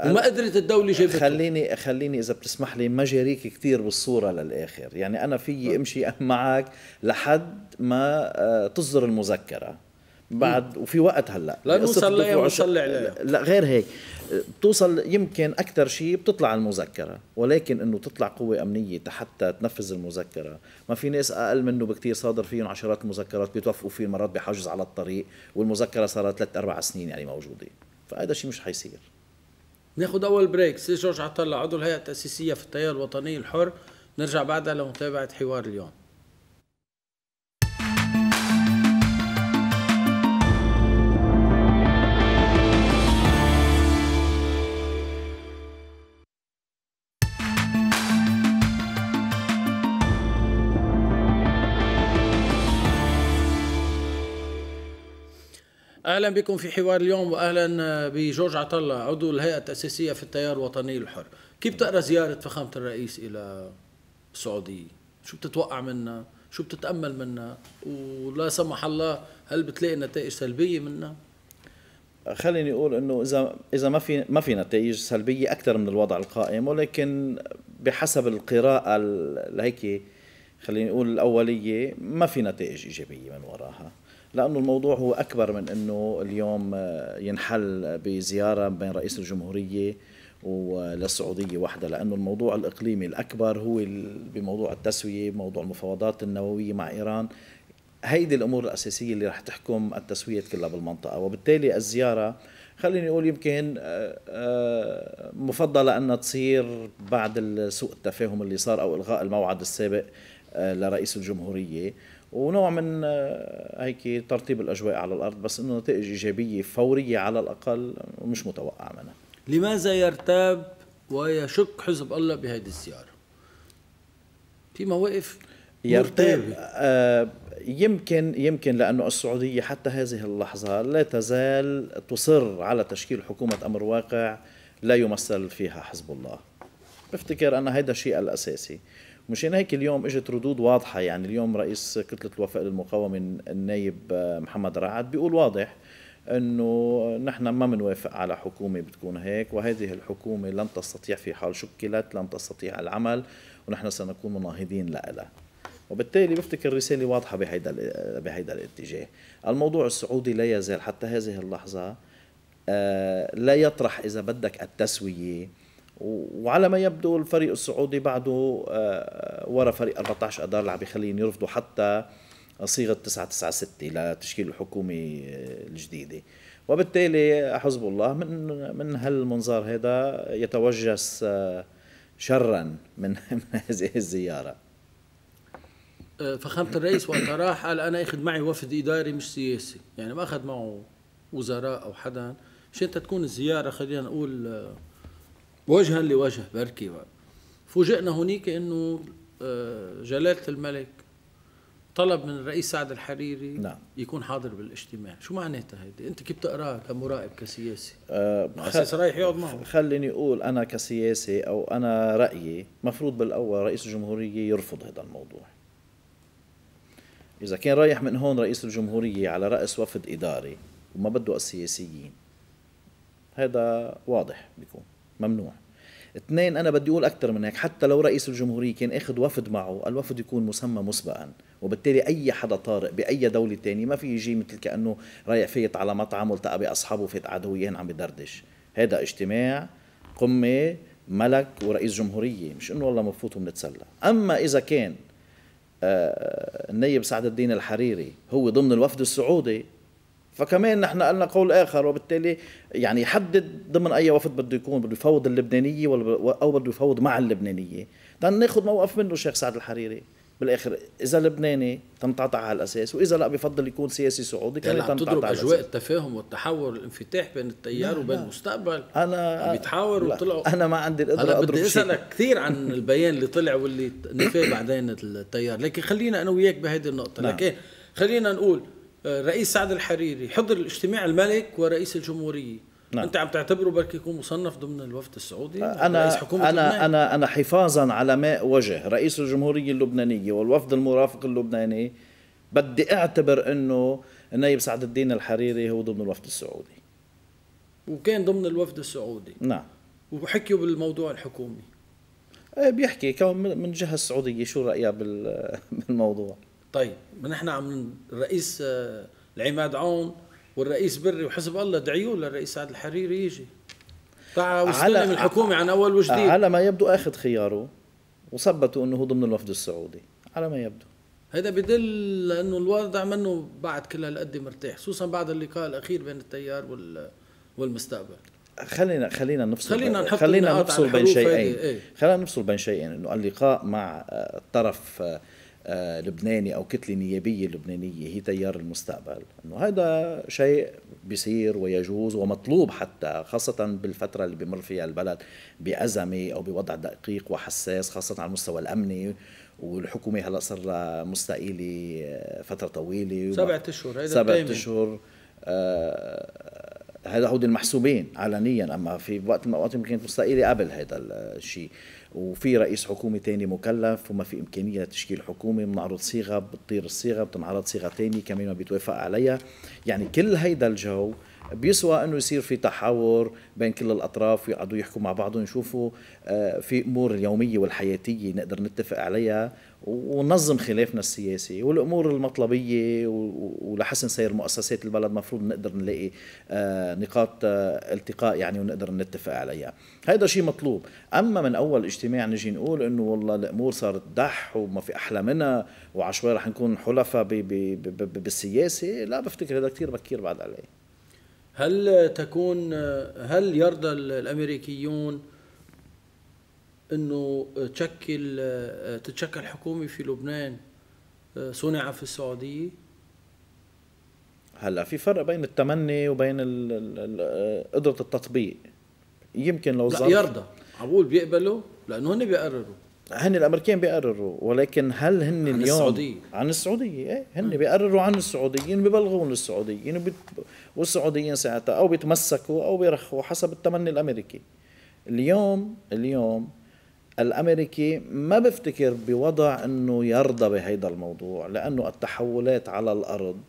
وما قدرت الدولة جابته خليني خليني إذا بتسمح لي ما جاريك كثير بالصورة للآخر يعني أنا فيي أمشي [laughs] معك لحد ما آه، تصدر المذكرة بعد وفي وقت هلا لا نوصل لا عليها لا غير هيك بتوصل يمكن اكثر شيء بتطلع المذكره ولكن انه تطلع قوه امنيه حتى تنفذ المذكره ما في ناس اقل منه بكثير صادر فيهم عشرات المذكرات بيتوفقوا فيه مرات بحجز على الطريق والمذكره صارت ثلاث اربع سنين يعني موجوده فهذا شيء مش حيصير ناخذ اول بريك سي جورج عطله عضو الهيئه التاسيسيه في التيار الوطني الحر نرجع بعدها لمتابعه حوار اليوم اهلا بكم في حوار اليوم واهلا بجورج عطله عضو الهيئه التاسيسيه في التيار الوطني الحر كيف بتقرا زياره فخامه الرئيس الى السعوديه شو بتتوقع منها شو بتتامل منها ولا سمح الله هل بتلاقي نتائج سلبيه منها خليني اقول انه اذا اذا ما في ما في نتائج سلبيه اكثر من الوضع القائم ولكن بحسب القراءه هيك خليني اقول الاوليه ما في نتائج ايجابيه من وراها لانه الموضوع هو اكبر من انه اليوم آه، ينحل بزياره بين رئيس الجمهوريه وللسعوديه وحدها لانه الموضوع الاقليمي الاكبر هو بموضوع التسويه موضوع المفاوضات النوويه مع ايران هيدي الامور الاساسيه اللي رح تحكم التسويه كلها بالمنطقه وبالتالي الزياره خليني اقول يمكن آه، آه، مفضله انها تصير بعد سوء التفاهم اللي صار او الغاء الموعد السابق لرئيس الجمهوريه ونوع من آه، هيك ترتيب الاجواء على الارض بس انه نتائج ايجابيه فوريه على الاقل مش متوقع منها لماذا يرتاب ويشك حزب الله بهذه الزياره في مواقف يرتاب آه، يمكن يمكن لانه السعوديه حتى هذه اللحظه لا تزال تصر على تشكيل حكومه امر واقع لا يمثل فيها حزب الله بفتكر ان هذا الشيء الاساسي مشان هيك اليوم اجت ردود واضحه يعني اليوم رئيس كتله الوفاء للمقاومه النايب آه، محمد رعد بيقول واضح انه نحن ما بنوافق على حكومه بتكون هيك وهذه الحكومه لن تستطيع في حال شكلت لن تستطيع العمل ونحن سنكون مناهضين لها وبالتالي بفتكر رسالة واضحة بهيدا آه، بهيدا الاتجاه الموضوع السعودي لا يزال حتى هذه اللحظة آه، لا يطرح إذا بدك التسوية وعلى ما يبدو الفريق السعودي بعده آه، آه، ورا فريق 14 اذار عم يخليهم يرفضوا حتى صيغه 996 لتشكيل الحكومه آه، الجديده وبالتالي حزب الله من من هالمنظار هذا يتوجس شرا [laughs] من هذه الزياره فخامة الرئيس وقتها راح قال أنا أخذ معي وفد إداري مش سياسي يعني ما أخذ معه وزراء أو حدا مش أنت تكون الزيارة خلينا نقول وجها لوجه بركي فوجئنا هنيك انه آه، جلاله الملك طلب من الرئيس سعد الحريري نعم. يكون حاضر بالاجتماع شو معناتها هيدي انت كيف بتقراها كمراقب كسياسي أه خل... رايح يقعد معه خليني اقول انا كسياسي او انا رايي مفروض بالاول رئيس الجمهوريه يرفض هذا الموضوع اذا كان رايح من هون رئيس الجمهوريه على راس وفد اداري وما بده السياسيين هذا واضح بيكون ممنوع اثنين انا بدي اقول اكثر من هيك حتى لو رئيس الجمهوريه كان اخذ وفد معه الوفد يكون مسمى مسبقا وبالتالي اي حدا طارق باي دوله تانية ما في يجي مثل كانه رايح فيت على مطعم والتقى باصحابه فيت قعد عم بدردش هذا اجتماع قمه ملك ورئيس جمهوريه مش انه والله مفوت ومنتسلى اما اذا كان آه، النيب سعد الدين الحريري هو ضمن الوفد السعودي فكمان نحن قلنا قول اخر وبالتالي يعني يحدد ضمن اي وفد بده يكون بده يفوض اللبنانيه ولا او بده يفوض مع اللبنانيه ناخذ موقف منه الشيخ سعد الحريري بالاخر اذا لبناني تنقطع على الاساس واذا لا بفضل يكون سياسي سعودي كان عم تضرب اجواء الأساس. التفاهم والتحاور الانفتاح بين التيار وبين المستقبل انا عم يتحاوروا وطلعوا انا ما عندي القدره انا بدي اسالك كثير عن [laughs] البيان اللي طلع واللي نفاه بعدين التيار لكن خلينا انا وياك بهذه النقطه نعم. لكن خلينا نقول الرئيس سعد الحريري حضر الاجتماع الملك ورئيس الجمهوريه نعم. انت عم تعتبره بركي يكون مصنف ضمن الوفد السعودي انا رئيس حكومة انا انا انا حفاظا على ماء وجه رئيس الجمهوريه اللبنانيه والوفد المرافق اللبناني بدي اعتبر انه النايب سعد الدين الحريري هو ضمن الوفد السعودي وكان ضمن الوفد السعودي نعم وحكيوا بالموضوع الحكومي إيه، بيحكي كون من جهه السعوديه شو رايها [laughs] بالموضوع طيب نحن عم الرئيس آه، العماد عون والرئيس بري وحزب الله دعيوا للرئيس سعد الحريري يجي تعا واستلم الحكومة عن أول وجديد على ما يبدو أخذ خياره وثبتوا أنه هو ضمن الوفد السعودي على ما يبدو هذا بدل أنه الوضع منه بعد كل هالقد مرتاح خصوصا بعد اللقاء الأخير بين التيار وال والمستقبل خلينا خلينا نفصل خلينا نحط خلينا نفصل بين شيئين ايه؟ خلينا نفصل بين شيئين انه اللقاء مع الطرف آه، آه، آه، لبناني او كتله نيابيه لبنانيه هي تيار المستقبل انه هذا شيء بيصير ويجوز ومطلوب حتى خاصه بالفتره اللي بمر فيها البلد بازمه او بوضع دقيق وحساس خاصه على المستوى الامني والحكومه هلا صار لها مستقيله آه، فتره طويله سبعة اشهر سبعة اشهر هذا آه، هو المحسوبين علنيا اما في وقت من الاوقات كانت مستقيله قبل هذا الشيء وفي رئيس حكومه ثاني مكلف وما في امكانيه لتشكيل حكومه بنعرض صيغه بتطير الصيغه بتنعرض صيغه ثانيه كمان ما بيتوافق عليها يعني كل هيدا الجو بيسوى انه يصير في تحاور بين كل الاطراف ويقعدوا يحكوا مع بعضهم يشوفوا آه، في امور اليوميه والحياتيه نقدر نتفق عليها وننظم خلافنا السياسي والامور المطلبيه ولحسن سير مؤسسات البلد مفروض نقدر نلاقي آه، نقاط آه، التقاء يعني ونقدر نتفق عليها هذا شيء مطلوب اما من اول اجتماع نجي نقول انه والله الامور صارت دح وما في احلى منها وعشوائي رح نكون حلفاء بالسياسه لا بفتكر هذا كثير بكير بعد عليه هل تكون هل يرضى الامريكيون انه تشكل تتشكل حكومه في لبنان صنع في السعوديه؟ هلا في فرق بين التمني وبين قدره التطبيق يمكن لو لا يرضى عقول بيقبلوا لانه هن بيقرروا هن الامريكان بيقرروا ولكن هل هن عن اليوم السعودية. عن السعوديه ايه هن بيقرروا عن السعوديين ببلغون السعوديين وبت... والسعوديين ساعتها او بيتمسكوا او بيرخوا حسب التمني الامريكي اليوم اليوم الامريكي ما بفتكر بوضع انه يرضى بهيدا الموضوع لانه التحولات على الارض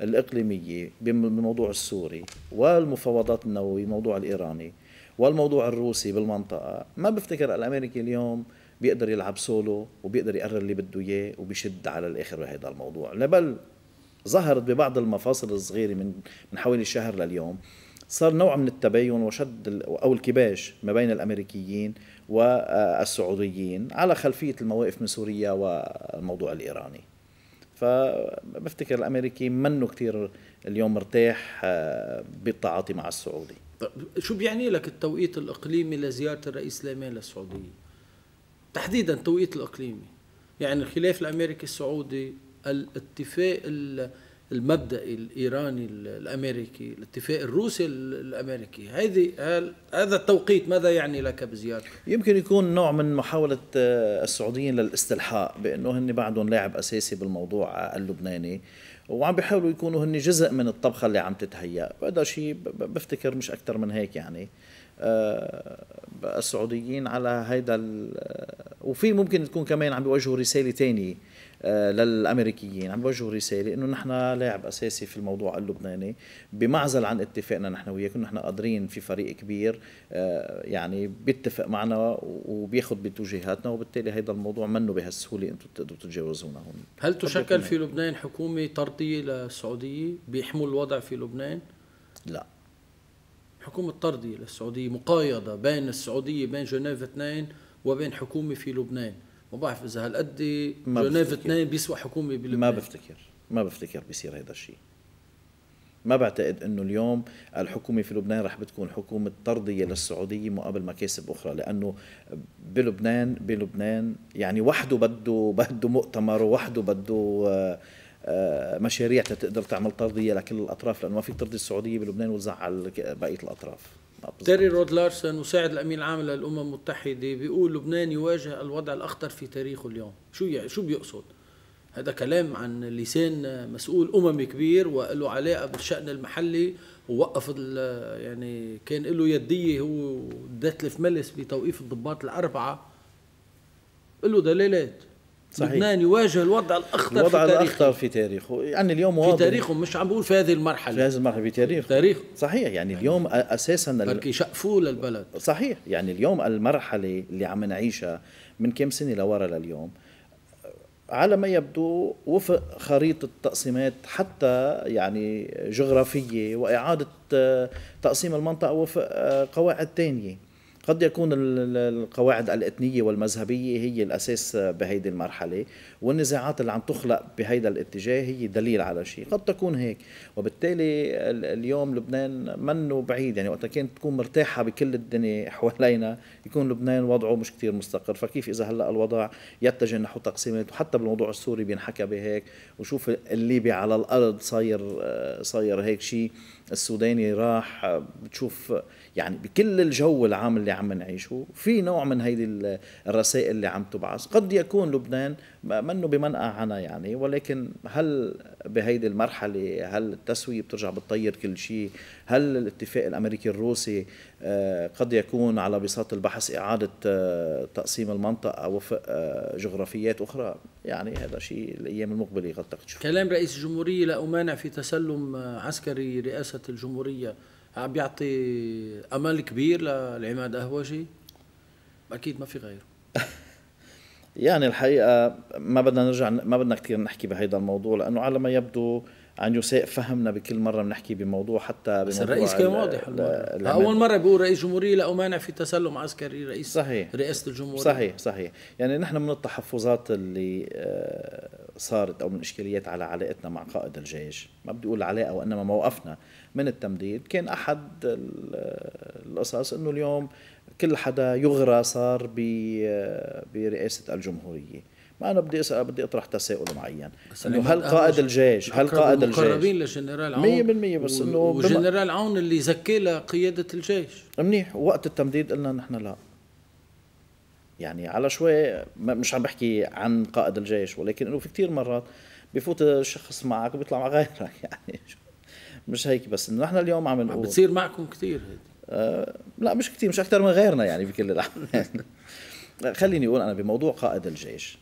الاقليميه بالموضوع السوري والمفاوضات النوويه الموضوع الايراني والموضوع الروسي بالمنطقه ما بفتكر الامريكي اليوم بيقدر يلعب سولو وبيقدر يقرر اللي بده اياه وبيشد على الاخر بهذا الموضوع لبل ظهرت ببعض المفاصل الصغيره من من حوالي شهر لليوم صار نوع من التباين وشد او الكباش ما بين الامريكيين والسعوديين على خلفيه المواقف من سوريا والموضوع الايراني فبفتكر الامريكي منه كثير اليوم مرتاح آه، بالتعاطي مع السعودي شو بيعني لك التوقيت الاقليمي لزياره الرئيس سليمان للسعوديه تحديدا التوقيت الاقليمي يعني الخلاف الامريكي السعودي الاتفاق المبدئي الايراني الامريكي الاتفاق الروسي الامريكي هذه هذا التوقيت ماذا يعني لك بزياده يمكن يكون نوع من محاوله آه، السعوديين للاستلحاق بانه هن بعدهم لاعب اساسي بالموضوع آه، اللبناني وعم بيحاولوا يكونوا هن جزء من الطبخه اللي عم تتهيأ هذا شيء بفتكر مش اكثر من هيك يعني آه، السعوديين على هيدا وفي ممكن تكون كمان عم بيوجهوا رساله ثانيه آه، للامريكيين عم بيوجهوا رساله انه نحن لاعب اساسي في الموضوع اللبناني بمعزل عن اتفاقنا نحن وياكم نحن قادرين في فريق كبير آه، يعني بيتفق معنا وبياخذ باتجاهاتنا وبالتالي هذا الموضوع منه بهالسهوله انتم بتقدروا تتجاوزونا هون هل تشكل في لبنان حكومه طرديه للسعوديه بيحموا الوضع في لبنان؟ لا حكومه طرديه للسعوديه مقايضه بين السعوديه بين جنيف اثنين وبين حكومه في لبنان ما بعرف اذا هالقد جنيف 2 بيسوى حكومه بلبنان ما بفتكر ما بفتكر بيصير هذا الشيء ما بعتقد انه اليوم الحكومه في لبنان رح بتكون حكومه طرديه للسعوديه مقابل مكاسب اخرى لانه بلبنان بلبنان يعني وحده بده بده مؤتمر وحده بده آه، آه، مشاريع تقدر تعمل طرديه لكل الاطراف لانه ما فيك ترضي السعوديه بلبنان وتزعل بقيه الاطراف تيري رود لارسون مساعد الامين العام للامم المتحده بيقول لبنان يواجه الوضع الاخطر في تاريخه اليوم شو يعني شو بيقصد هذا كلام عن لسان مسؤول اممي كبير وله علاقه بالشان المحلي ووقف يعني كان له يديه هو داتلف ملس بتوقيف الضباط الاربعه له دلالات صحيح. لبنان يواجه الوضع الاخطر الوضع في تاريخه الوضع الاخطر في تاريخه يعني اليوم واضح في تاريخه مش عم بقول في هذه المرحله في هذه المرحله في تاريخه تاريخ صحيح يعني, يعني اليوم اساسا بركي شقفوه للبلد صحيح يعني اليوم المرحله اللي عم نعيشها من كم سنه لورا لليوم على ما يبدو وفق خريطة تقسيمات حتى يعني جغرافية وإعادة تقسيم المنطقة وفق قواعد ثانيه قد يكون القواعد الإثنية والمذهبية هي الأساس بهيدي المرحلة والنزاعات اللي عم تخلق بهيدا الاتجاه هي دليل على شيء قد تكون هيك وبالتالي اليوم لبنان منه بعيد يعني وقتها كانت تكون مرتاحة بكل الدنيا [laughs] حوالينا يكون لبنان وضعه مش كتير مستقر فكيف إذا هلأ الوضع يتجه نحو تقسيمات وحتى بالموضوع السوري بينحكى بهيك وشوف الليبي على الأرض صاير آه، صاير هيك شيء السوداني راح بتشوف يعني بكل الجو العام اللي عم نعيشه في نوع من هيدي الرسائل اللي عم تبعث قد يكون لبنان منه بمنقع عنا يعني ولكن هل بهيدي المرحلة هل التسوية بترجع بتطير كل شيء هل الاتفاق الأمريكي الروسي آه، قد يكون على بساط البحث إعادة آه، تقسيم المنطقة وفق آه، جغرافيات أخرى يعني هذا شيء الأيام المقبلة قد تكتشف كلام رئيس الجمهورية لا أمانع في تسلم عسكري رئاسة الجمهورية عم بيعطي أمل كبير للعماد أهوجي أكيد ما في غيره [laughs] يعني الحقيقة ما بدنا نرجع ما بدنا كثير نحكي بهذا الموضوع لأنه على ما يبدو عن جوسيء فهمنا بكل مره بنحكي بموضوع حتى بس بموضوع الرئيس كان واضح اول مره بيقول رئيس جمهوريه لا مانع في تسلم عسكري رئيس صحيح رئاسه الجمهوريه صحيح صحيح يعني نحن من التحفظات اللي آه، صارت او من الاشكاليات على علاقتنا مع قائد الجيش ما بدي اقول علاقه وانما موقفنا من التمديد كان احد القصص انه اليوم كل حدا يغرى صار آه، برئاسه الجمهوريه ما أنا بدي أسأل بدي أطرح تساؤل معين إنه هل قائد الجيش هل قائد الجيش مقربين لجنرال عون 100% بس إنه وجنرال عون اللي زكي لقيادة الجيش منيح وقت التمديد قلنا نحن لا يعني على شوي مش عم بحكي عن قائد الجيش ولكن انه في كثير مرات بفوت الشخص معك وبيطلع مع غيرك [laughs] يعني مش هيك بس انه نحن اليوم عم نقول بتصير معكم كثير هيدي آه لا مش كثير مش اكثر من غيرنا يعني بكل الاحوال [laughs] خليني اقول انا بموضوع قائد الجيش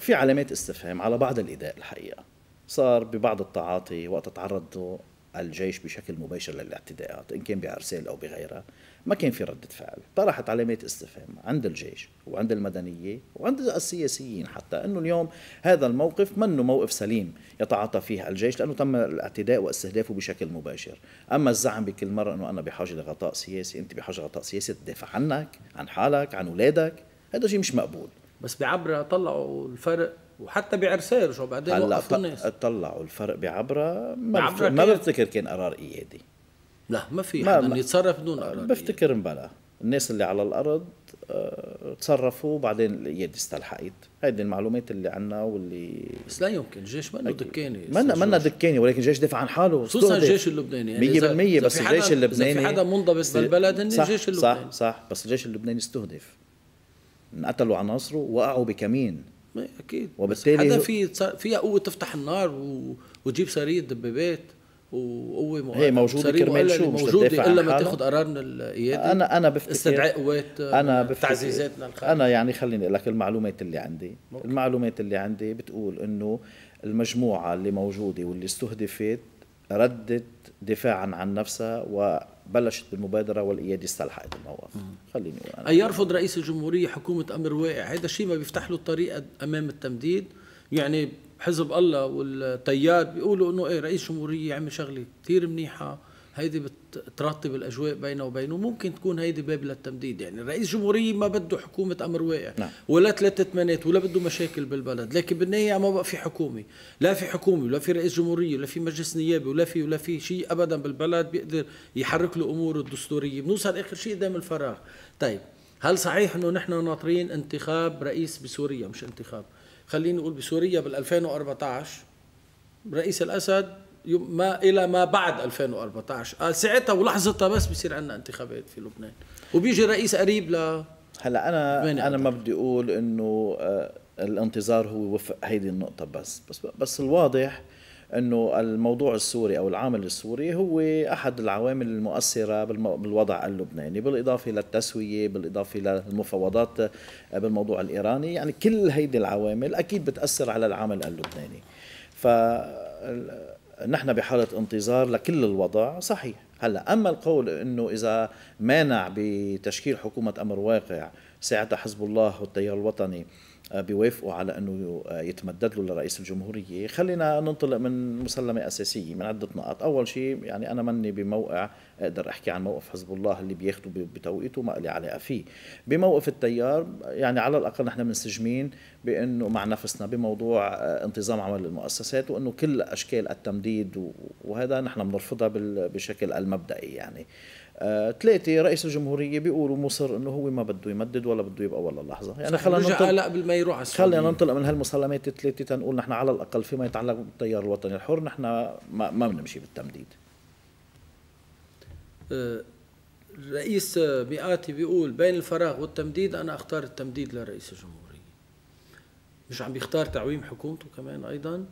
في علامات استفهام على بعض الإداء الحقيقة صار ببعض التعاطي وقت تعرضوا الجيش بشكل مباشر للاعتداءات إن كان بأرسال أو بغيرها ما كان في ردة فعل طرحت علامات استفهام عند الجيش وعند المدنية وعند السياسيين حتى أنه اليوم هذا الموقف منه موقف سليم يتعاطى فيه الجيش لأنه تم الاعتداء واستهدافه بشكل مباشر أما الزعم بكل مرة أنه أنا بحاجة لغطاء سياسي أنت بحاجة لغطاء سياسي تدافع عنك عن حالك عن أولادك هذا شيء مش مقبول بس بعبره طلعوا الفرق وحتى بعرسير بعدين هلا الناس طلعوا الفرق بعبره ما بعبرة ما بفتكر كان قرار ايادي لا ما في ما حدا يتصرف بدون قرار بفتكر مبلا الناس اللي على الارض آه، تصرفوا وبعدين الايادي استلحقت هيدي المعلومات اللي عنا واللي بس لا يمكن الجيش منه دكاني منا منا دكاني ولكن الجيش دفع عن حاله خصوصا الجيش اللبناني يعني 100% بس الجيش اللبناني اذا في حدا منضبط بالبلد هن الجيش اللبناني صح صح بس الجيش اللبناني استهدف انقتلوا عناصره وقعوا بكمين اكيد وبالتالي حدا في فيها قوه تفتح النار و... وتجيب سريه دبابات وقوه مؤقته هي موجوده كرمال شو مش موجوده الا ما تاخذ قرار من القياده انا انا بفتكر استدعاء قوات آه، انا بفتكر تعزيزات انا يعني خليني اقول لك المعلومات اللي عندي ممكن. المعلومات اللي عندي بتقول انه المجموعه اللي موجوده واللي استهدفت ردت دفاعا عن نفسها و بلشت بالمبادره والايادي استلحقت الموقف خليني اقول أن يرفض رئيس الجمهوريه حكومه امر واقع هذا الشيء ما بيفتح له الطريق امام التمديد يعني حزب الله والتيار بيقولوا انه ايه رئيس جمهوريه عمل شغله كثير منيحه هيدي بترطب الاجواء بينه وبينه ممكن تكون هيدي باب للتمديد يعني رئيس جمهورية ما بده حكومه امر واقع نعم. ولا ثلاثة ثمانيات ولا بده مشاكل بالبلد لكن بالنهايه ما بقى في حكومه لا في حكومه ولا في رئيس جمهوريه ولا في مجلس نيابي ولا في ولا في شيء ابدا بالبلد بيقدر يحرك له اموره الدستوريه بنوصل اخر شيء قدام الفراغ طيب هل صحيح انه نحن ناطرين انتخاب رئيس بسوريا مش انتخاب خليني اقول بسوريا بال 2014 رئيس الاسد ما الى ما بعد 2014 قال ساعتها ولحظتها بس بصير عندنا انتخابات في لبنان وبيجي رئيس قريب ل هلا انا انا ما بدي اقول انه آه، الانتظار هو وفق هيدي النقطه بس بس بس الواضح انه الموضوع السوري او العامل السوري هو احد العوامل المؤثره بالوضع اللبناني بالاضافه للتسويه بالاضافه للمفاوضات آه، بالموضوع الايراني يعني كل هيدي العوامل اكيد بتاثر على العمل اللبناني ف نحن بحالة انتظار لكل الوضع صحيح هلا أما القول أنه إذا مانع بتشكيل حكومة أمر واقع ساعتها حزب الله والتيار الوطني آه، بيوافقوا على انه آه، يتمدد له لرئيس الجمهوريه، خلينا ننطلق من مسلمه اساسيه من عده نقاط، اول شيء يعني انا مني بموقع اقدر احكي عن موقف حزب الله اللي بياخده بتوقيته ما لي علاقه فيه، بموقف التيار يعني على الاقل نحن منسجمين بانه مع نفسنا بموضوع آه، انتظام عمل المؤسسات وانه كل اشكال التمديد وهذا نحن بنرفضها بشكل المبدئي يعني. ثلاثة آه، رئيس الجمهورية بيقولوا مصر انه هو ما بده يمدد ولا بده يبقى ولا لحظة يعني خلينا ننطلق قبل ما يروح على خلينا ننطلق من هالمسلمات الثلاثة تنقول نحن على الأقل فيما يتعلق بالتيار الوطني الحر نحن ما, ما بنمشي بالتمديد الرئيس آه، بيقاتي بيقول بين الفراغ والتمديد أنا أختار التمديد لرئيس الجمهورية مش عم بيختار تعويم حكومته كمان أيضا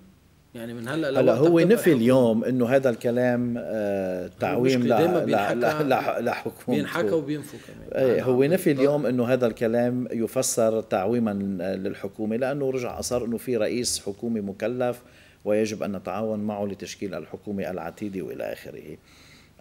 يعني من هلا هلا هو نفي اليوم انه هذا الكلام آه تعويم لحكومته بينحكى وبينفوا كمان ايه نعم، هو نعم، نفي اليوم انه هذا الكلام يفسر تعويما آه، للحكومه لانه رجع اصر انه في رئيس حكومه مكلف ويجب ان نتعاون معه لتشكيل الحكومه العتيده والى اخره.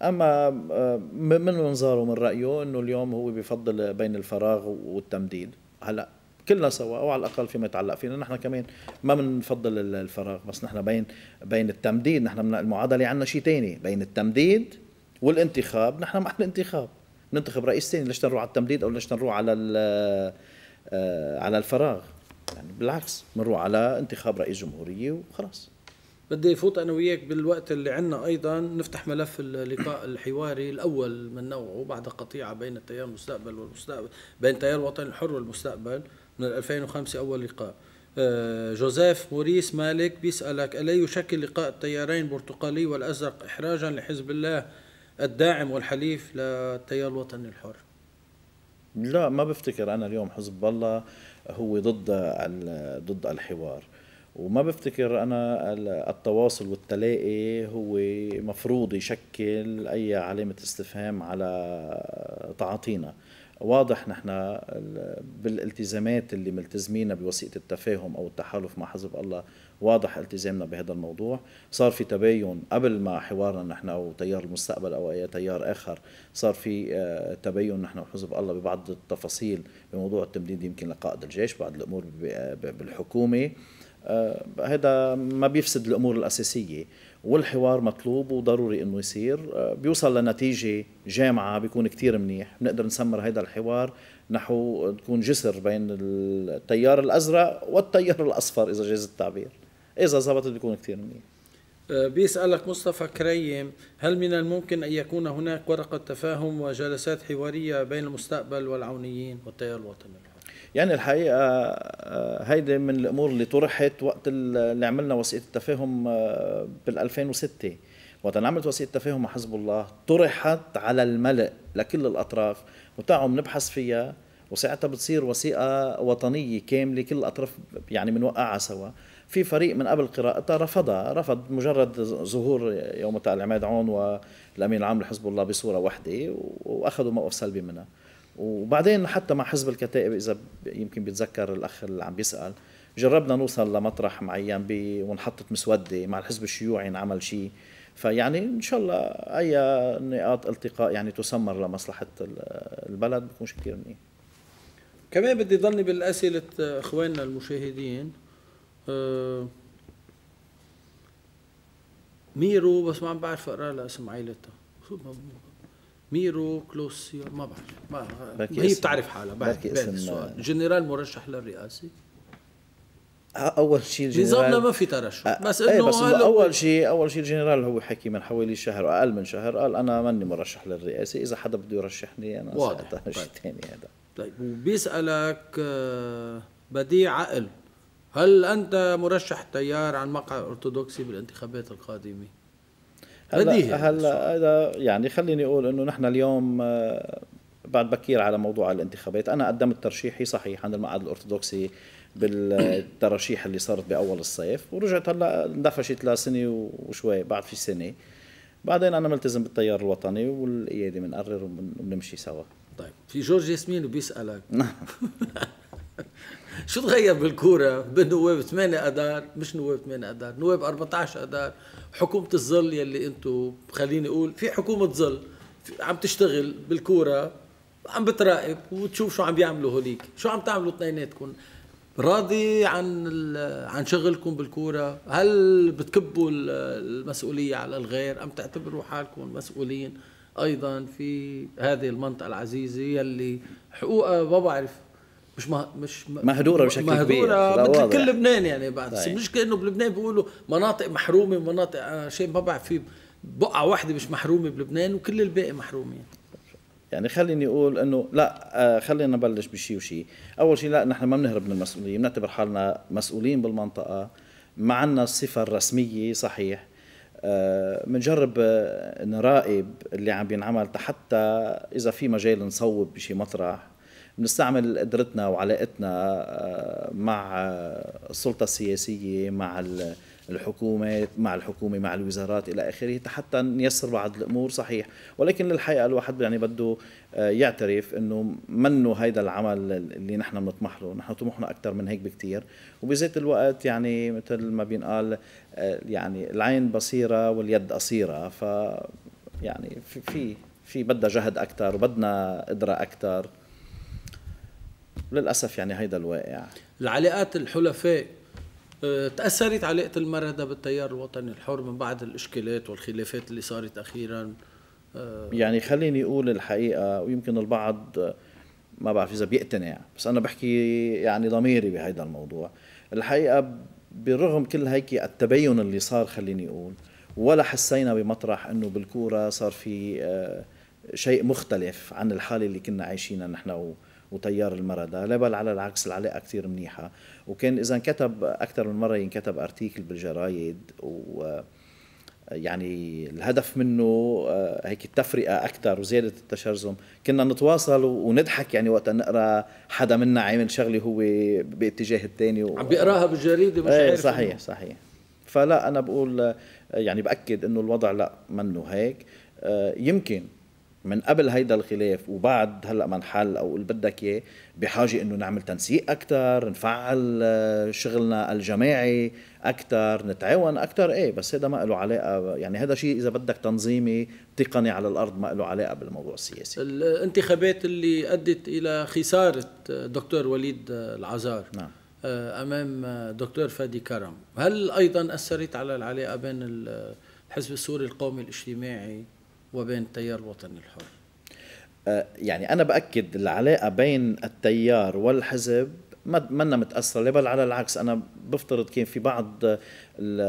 اما آه، من منظاره من رايه انه اليوم هو بفضل بين الفراغ والتمديد هلا كلنا سوا او على الاقل فيما يتعلق فينا نحن كمان ما بنفضل الفراغ بس نحن بين بين التمديد نحن المعادله يعني عندنا شيء ثاني بين التمديد والانتخاب نحن مع الانتخاب ننتخب رئيس ثاني ليش نروح على التمديد او ليش نروح على آه، على الفراغ يعني بالعكس بنروح على انتخاب رئيس جمهوريه وخلاص بدي يفوت انا وياك بالوقت اللي عندنا ايضا نفتح ملف اللقاء الحواري الاول من نوعه بعد قطيعه بين التيار المستقبل والمستقبل بين التيار الوطني الحر والمستقبل من 2005 أول لقاء آه، جوزيف موريس مالك بيسألك ألا يشكل لقاء التيارين البرتقالي والأزرق إحراجا لحزب الله الداعم والحليف للتيار الوطني الحر لا ما بفتكر أنا اليوم حزب الله هو ضد ضد الحوار وما بفتكر انا التواصل والتلاقي هو مفروض يشكل اي علامه استفهام على تعاطينا واضح نحن بالالتزامات اللي ملتزمين بوثيقه التفاهم او التحالف مع حزب الله واضح التزامنا بهذا الموضوع صار في تباين قبل ما حوارنا نحن او تيار المستقبل او اي تيار اخر صار في آه، تباين نحن وحزب الله ببعض التفاصيل بموضوع التمديد يمكن لقائد الجيش بعض الامور بالحكومه آه، هذا ما بيفسد الامور الاساسيه والحوار مطلوب وضروري انه يصير آه، بيوصل لنتيجه جامعه بيكون كتير منيح بنقدر نسمر هذا الحوار نحو تكون جسر بين التيار الازرق والتيار الاصفر اذا جاز التعبير اذا زبطت بيكون كتير منيح آه، بيسألك مصطفى كريم هل من الممكن أن يكون هناك ورقة تفاهم وجلسات حوارية بين المستقبل والعونيين والتيار الوطني؟ يعني الحقيقه آه، هيدي من الامور اللي طرحت وقت اللي عملنا وثيقه التفاهم آه، بال 2006 وقت عملت وثيقه التفاهم مع حزب الله طرحت على الملأ لكل الاطراف وتعوا بنبحث فيها وساعتها بتصير وثيقه وطنيه كامله كل الاطراف يعني بنوقعها سوا في فريق من قبل قراءتها رفضها رفض مجرد ظهور يوم العماد عون والامين العام لحزب الله بصوره وحده واخذوا موقف سلبي منها وبعدين حتى مع حزب الكتائب اذا يمكن بيتذكر الاخ اللي عم بيسال جربنا نوصل لمطرح معين ونحطت مسوده مع الحزب الشيوعي انعمل شيء فيعني ان شاء الله اي نقاط التقاء يعني تسمر لمصلحه البلد بكونش كثير منيح كمان بدي ضلني بالاسئله اخواننا المشاهدين أه، ميرو بس ما عم بعرف اقرا لها اسم عائلتها شو ميرو كلوسيو ما بعرف ما هي بتعرف حالها بعرف السؤال جنرال مرشح للرئاسه اول شيء الجنرال نظامنا ما في ترشح أه بس إيه، انه ايه بس اول شيء اول شيء الجنرال هو حكي من حوالي شهر اقل من شهر قال انا ماني مرشح للرئاسه اذا حدا بده يرشحني انا واضح طيب. شيء ثاني هذا طيب وبيسالك آه، بديع عقل هل انت مرشح تيار عن مقعد ارثوذكسي بالانتخابات القادمه؟ بديهي هلا هلا يعني خليني اقول انه نحن اليوم آه، بعد بكير على موضوع الانتخابات انا قدمت ترشيحي صحيح عند المقعد الارثوذكسي بالترشيح اللي صارت باول الصيف ورجعت هلا اندفشت لسنه وشوي بعد في سنه بعدين انا ملتزم بالتيار الوطني والقياده بنقرر وبنمشي سوا طيب في جورج ياسمين بيسالك [laughs] شو تغير بالكورة بالنواب 8 أدار مش نواب 8 أدار نواب 14 أدار حكومة الظل يلي أنتم خليني أقول في حكومة ظل عم تشتغل بالكورة عم بتراقب وتشوف شو عم بيعملوا هوليك شو عم تعملوا اثنيناتكم راضي عن عن شغلكم بالكوره هل بتكبوا المسؤوليه على الغير ام تعتبروا حالكم مسؤولين ايضا في هذه المنطقه العزيزه يلي حقوقها ما بعرف مش مش مهدوره بشكل مهدورة كبير مهدوره مثل كل لبنان يعني بعد بس طيب. المشكله انه بلبنان بيقولوا مناطق محرومه مناطق شيء ما بعرف في بقعه واحده مش محرومه بلبنان وكل الباقي محرومين يعني. يعني خليني اقول انه لا آه، خلينا نبلش بشيء وشيء اول شيء لا نحن ما بنهرب من المسؤوليه بنعتبر حالنا مسؤولين بالمنطقه ما عندنا الصفه الرسميه صحيح آه، بنجرب آه، نراقب اللي عم بينعمل حتى اذا في مجال نصوب بشي مطرح بنستعمل قدرتنا وعلاقتنا آه، مع السلطة السياسية مع الحكومات مع الحكومة مع الوزارات إلى آخره حتى نيسر بعض الأمور صحيح ولكن للحقيقة الواحد يعني بده آه، يعترف أنه منه هيدا العمل اللي نحن بنطمح له نحن طموحنا أكثر من هيك بكثير وبذات الوقت يعني مثل ما بينقال آه، يعني العين بصيرة واليد قصيرة ف يعني في في بدها جهد أكثر وبدنا قدرة أكثر للاسف يعني هيدا الواقع العلاقات الحلفاء آه، تاثرت علاقه المرهده بالتيار الوطني الحر من بعد الاشكالات والخلافات اللي صارت اخيرا آه، يعني خليني اقول الحقيقه ويمكن البعض ما بعرف اذا بيقتنع بس انا بحكي يعني ضميري بهذا الموضوع الحقيقه بالرغم كل هيك التبين اللي صار خليني اقول ولا حسينا بمطرح انه بالكوره صار في آه، شيء مختلف عن الحاله اللي كنا عايشينها نحن وتيار المرضى لا بل على العكس العلاقه كثير منيحه وكان اذا كتب اكثر من مره ينكتب ارتيكل بالجرايد و يعني الهدف منه آه، هيك التفرقه اكثر وزياده التشرذم كنا نتواصل ونضحك يعني وقت نقرا حدا منا عامل شغله هو باتجاه الثاني و... عم بيقراها بالجريده مش إيه، عارف صحيح إنه. صحيح فلا انا بقول آه، يعني باكد انه الوضع لا منه هيك آه، يمكن من قبل هيدا الخلاف وبعد هلا ما انحل او اللي بدك اياه بحاجه انه نعمل تنسيق اكثر نفعل آه، شغلنا الجماعي اكثر نتعاون اكثر ايه بس هذا ما له علاقه يعني هذا شيء اذا بدك تنظيمي تقني على الارض ما له علاقه بالموضوع السياسي الانتخابات اللي ادت الى خساره آه، دكتور وليد آه، العزار نعم امام دكتور فادي كرم هل ايضا اثرت على العلاقه بين الحزب السوري القومي الاجتماعي وبين التيار الوطني الحر أه، يعني انا باكد العلاقه بين التيار والحزب ما منا متاثره بل على العكس انا بفترض كان في بعض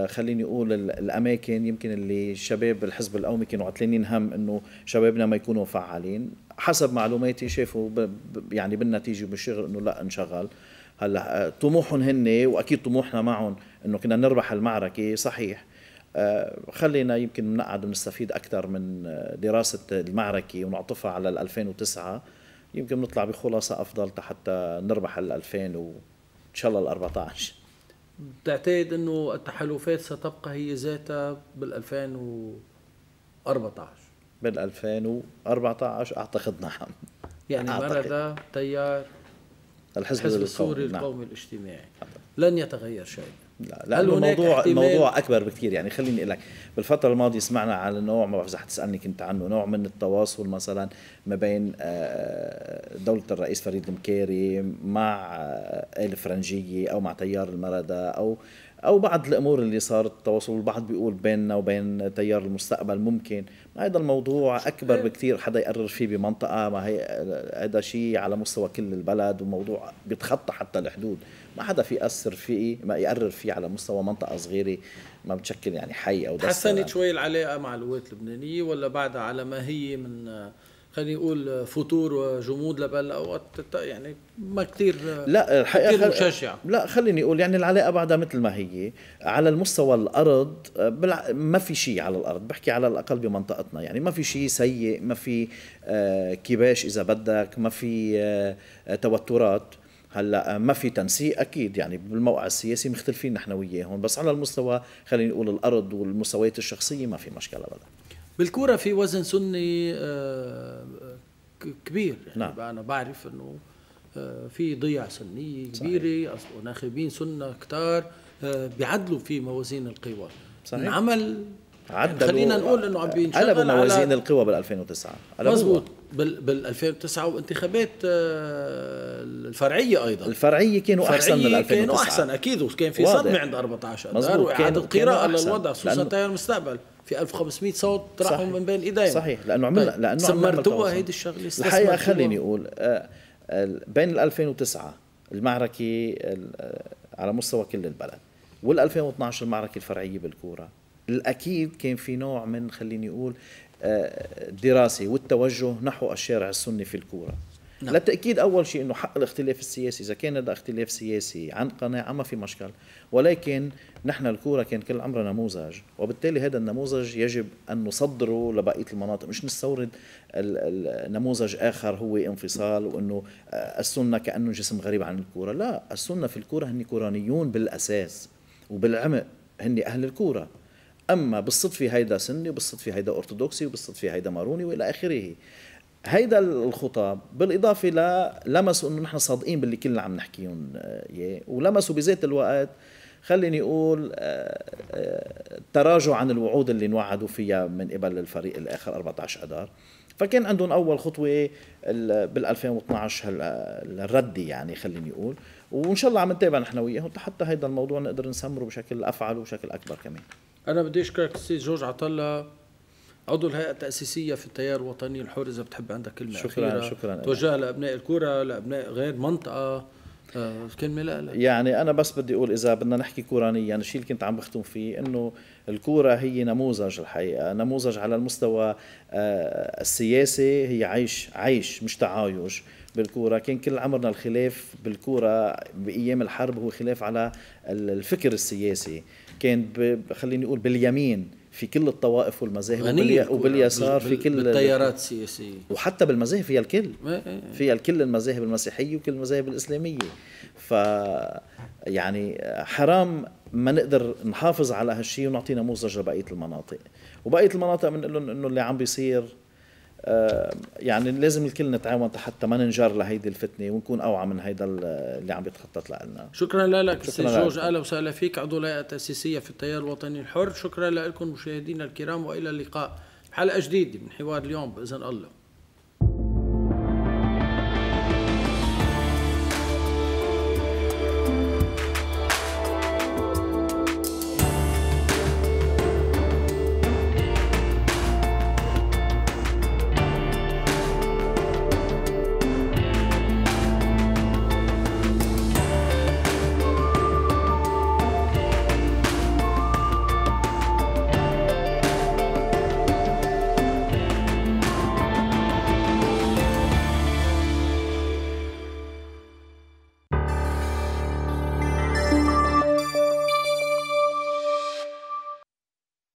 خليني اقول الاماكن يمكن اللي شباب الحزب القومي كانوا عتلانين هم انه شبابنا ما يكونوا فعالين حسب معلوماتي شافوا يعني بالنتيجه بالشغل انه لا انشغل هلا أه، طموحهم هن واكيد طموحنا معهم انه كنا نربح المعركه صحيح آه، خلينا يمكن نقعد ونستفيد اكثر من آه، دراسه المعركه ونعطفها على 2009 يمكن نطلع بخلاصه افضل حتى نربح ال 2000 وان شاء الله ال 14 بتعتقد انه التحالفات ستبقى هي ذاتها بال 2014 بال 2014 اعتقد نعم يعني مرض تيار الحزب, الحزب السوري نعم. القومي نعم. الاجتماعي لن يتغير شيء لا لانه الموضوع الموضوع اكبر بكثير يعني خليني اقول لك بالفتره الماضيه سمعنا على نوع ما بعرف اذا حتسالني كنت عنه نوع من التواصل مثلا ما بين آه، دوله الرئيس فريد المكيري مع آه، الفرنجيه او مع تيار المردة او او بعض الامور اللي صارت التواصل البعض بيقول بيننا وبين تيار المستقبل ممكن هذا الموضوع اكبر بكثير حدا يقرر فيه بمنطقه ما هي آه، هذا شيء على مستوى كل البلد وموضوع بيتخطى حتى الحدود ما حدا في ياثر فيه ما يقرر فيه على مستوى منطقه صغيره ما بتشكل يعني حي او تحسنت شوي العلاقه مع القوات اللبنانيه ولا بعدها على ما هي من خلينا نقول فتور وجمود لبل اوقات يعني ما كثير لا الحقيقه كثير مشجع لا خليني اقول يعني العلاقه بعدها مثل ما هي على المستوى الارض ما في شيء على الارض بحكي على الاقل بمنطقتنا يعني ما في شيء سيء ما في آه، كباش اذا بدك ما في آه، توترات هلا ما في تنسيق اكيد يعني بالموقع السياسي مختلفين نحن وياهم بس على المستوى خلينا نقول الارض والمستويات الشخصيه ما في مشكله ابدا بالكوره في وزن سني آه، كبير يعني نعم. انا بعرف انه آه، في ضياع سنيه كبيره وناخبين سنه كتار آه، بيعدلوا في موازين القوى صحيح. عمل يعني عدلوا يعني خلينا نقول انه عم بينشغل قلبوا موازين القوى بال 2009 مزبوط بال 2009 وانتخابات آه، الفرعيه ايضا الفرعيه كانوا الفرعية احسن من 2009 كانوا احسن اكيد وكان في صدمه عند 14 اذار واعاده قراءه للوضع خصوصا تيار المستقبل في 1500 صوت راحوا من بين ايديهم صحيح لانه عملنا طيب. لانه سمرتوها هيدي الشغله الحقيقه خليني اقول آه، بين 2009 المعركه آه، على مستوى كل البلد وال 2012 المعركه الفرعيه بالكوره الاكيد كان في نوع من خليني اقول الدراسي والتوجه نحو الشارع السني في الكوره نعم. للتأكيد أول شيء أنه حق الاختلاف السياسي إذا كان هذا اختلاف سياسي عن قناعة ما في مشكل ولكن نحن الكورة كان كل عمرها نموذج وبالتالي هذا النموذج يجب أن نصدره لبقية المناطق مش نستورد نموذج آخر هو انفصال وأنه آه، السنة كأنه جسم غريب عن الكورة لا السنة في الكورة هن كورانيون بالأساس وبالعمق هن أهل الكورة اما بالصدفه هيدا سني وبالصدفه هيدا ارثوذكسي وبالصدفه هيدا ماروني والى اخره هيدا الخطاب بالاضافه ل لمسوا انه نحن صادقين باللي كلنا عم نحكيهم اياه ولمسوا بذات الوقت خليني اقول آه، آه، تراجع عن الوعود اللي نوعدوا فيها من قبل الفريق الاخر 14 اذار فكان عندهم اول خطوه بال 2012 الردي يعني خليني اقول وان شاء الله عم نتابع نحن وياهم حتى هيدا الموضوع نقدر نسمره بشكل افعل وبشكل اكبر كمان انا بدي اشكرك السيد جورج عطله عضو الهيئه التاسيسيه في التيار الوطني الحر اذا بتحب عندك كلمه شكرا أخيرة. شكرا توجه لابناء الكره لابناء غير منطقه آه، كلمة لا لا يعني انا بس بدي اقول اذا بدنا نحكي كورانيا يعني الشيء اللي كنت عم بختم فيه انه الكوره هي نموذج الحقيقه نموذج على المستوى آه، السياسي هي عيش عيش مش تعايش بالكورة كان كل عمرنا الخلاف بالكورة بأيام الحرب هو خلاف على الفكر السياسي كان خليني اقول باليمين في كل الطوائف والمذاهب وباليسار في كل بالتيارات السياسيه وحتى بالمذاهب فيها الكل إيه، إيه، إيه. فيها الكل المذاهب المسيحيه وكل المذاهب الاسلاميه ف يعني حرام ما نقدر نحافظ على هالشيء ونعطي نموذج لبقيه المناطق وبقيه المناطق بنقول لهم انه اللي عم بيصير آه، يعني لازم الكل نتعاون حتى ما ننجر لهيدي الفتنه ونكون اوعى من هيدا اللي عم يتخطط لنا شكرا لك استاذ جورج اهلا وسهلا فيك عضو الهيئه التاسيسيه في التيار الوطني الحر شكرا لكم مشاهدينا الكرام والى اللقاء حلقه جديده من حوار اليوم باذن الله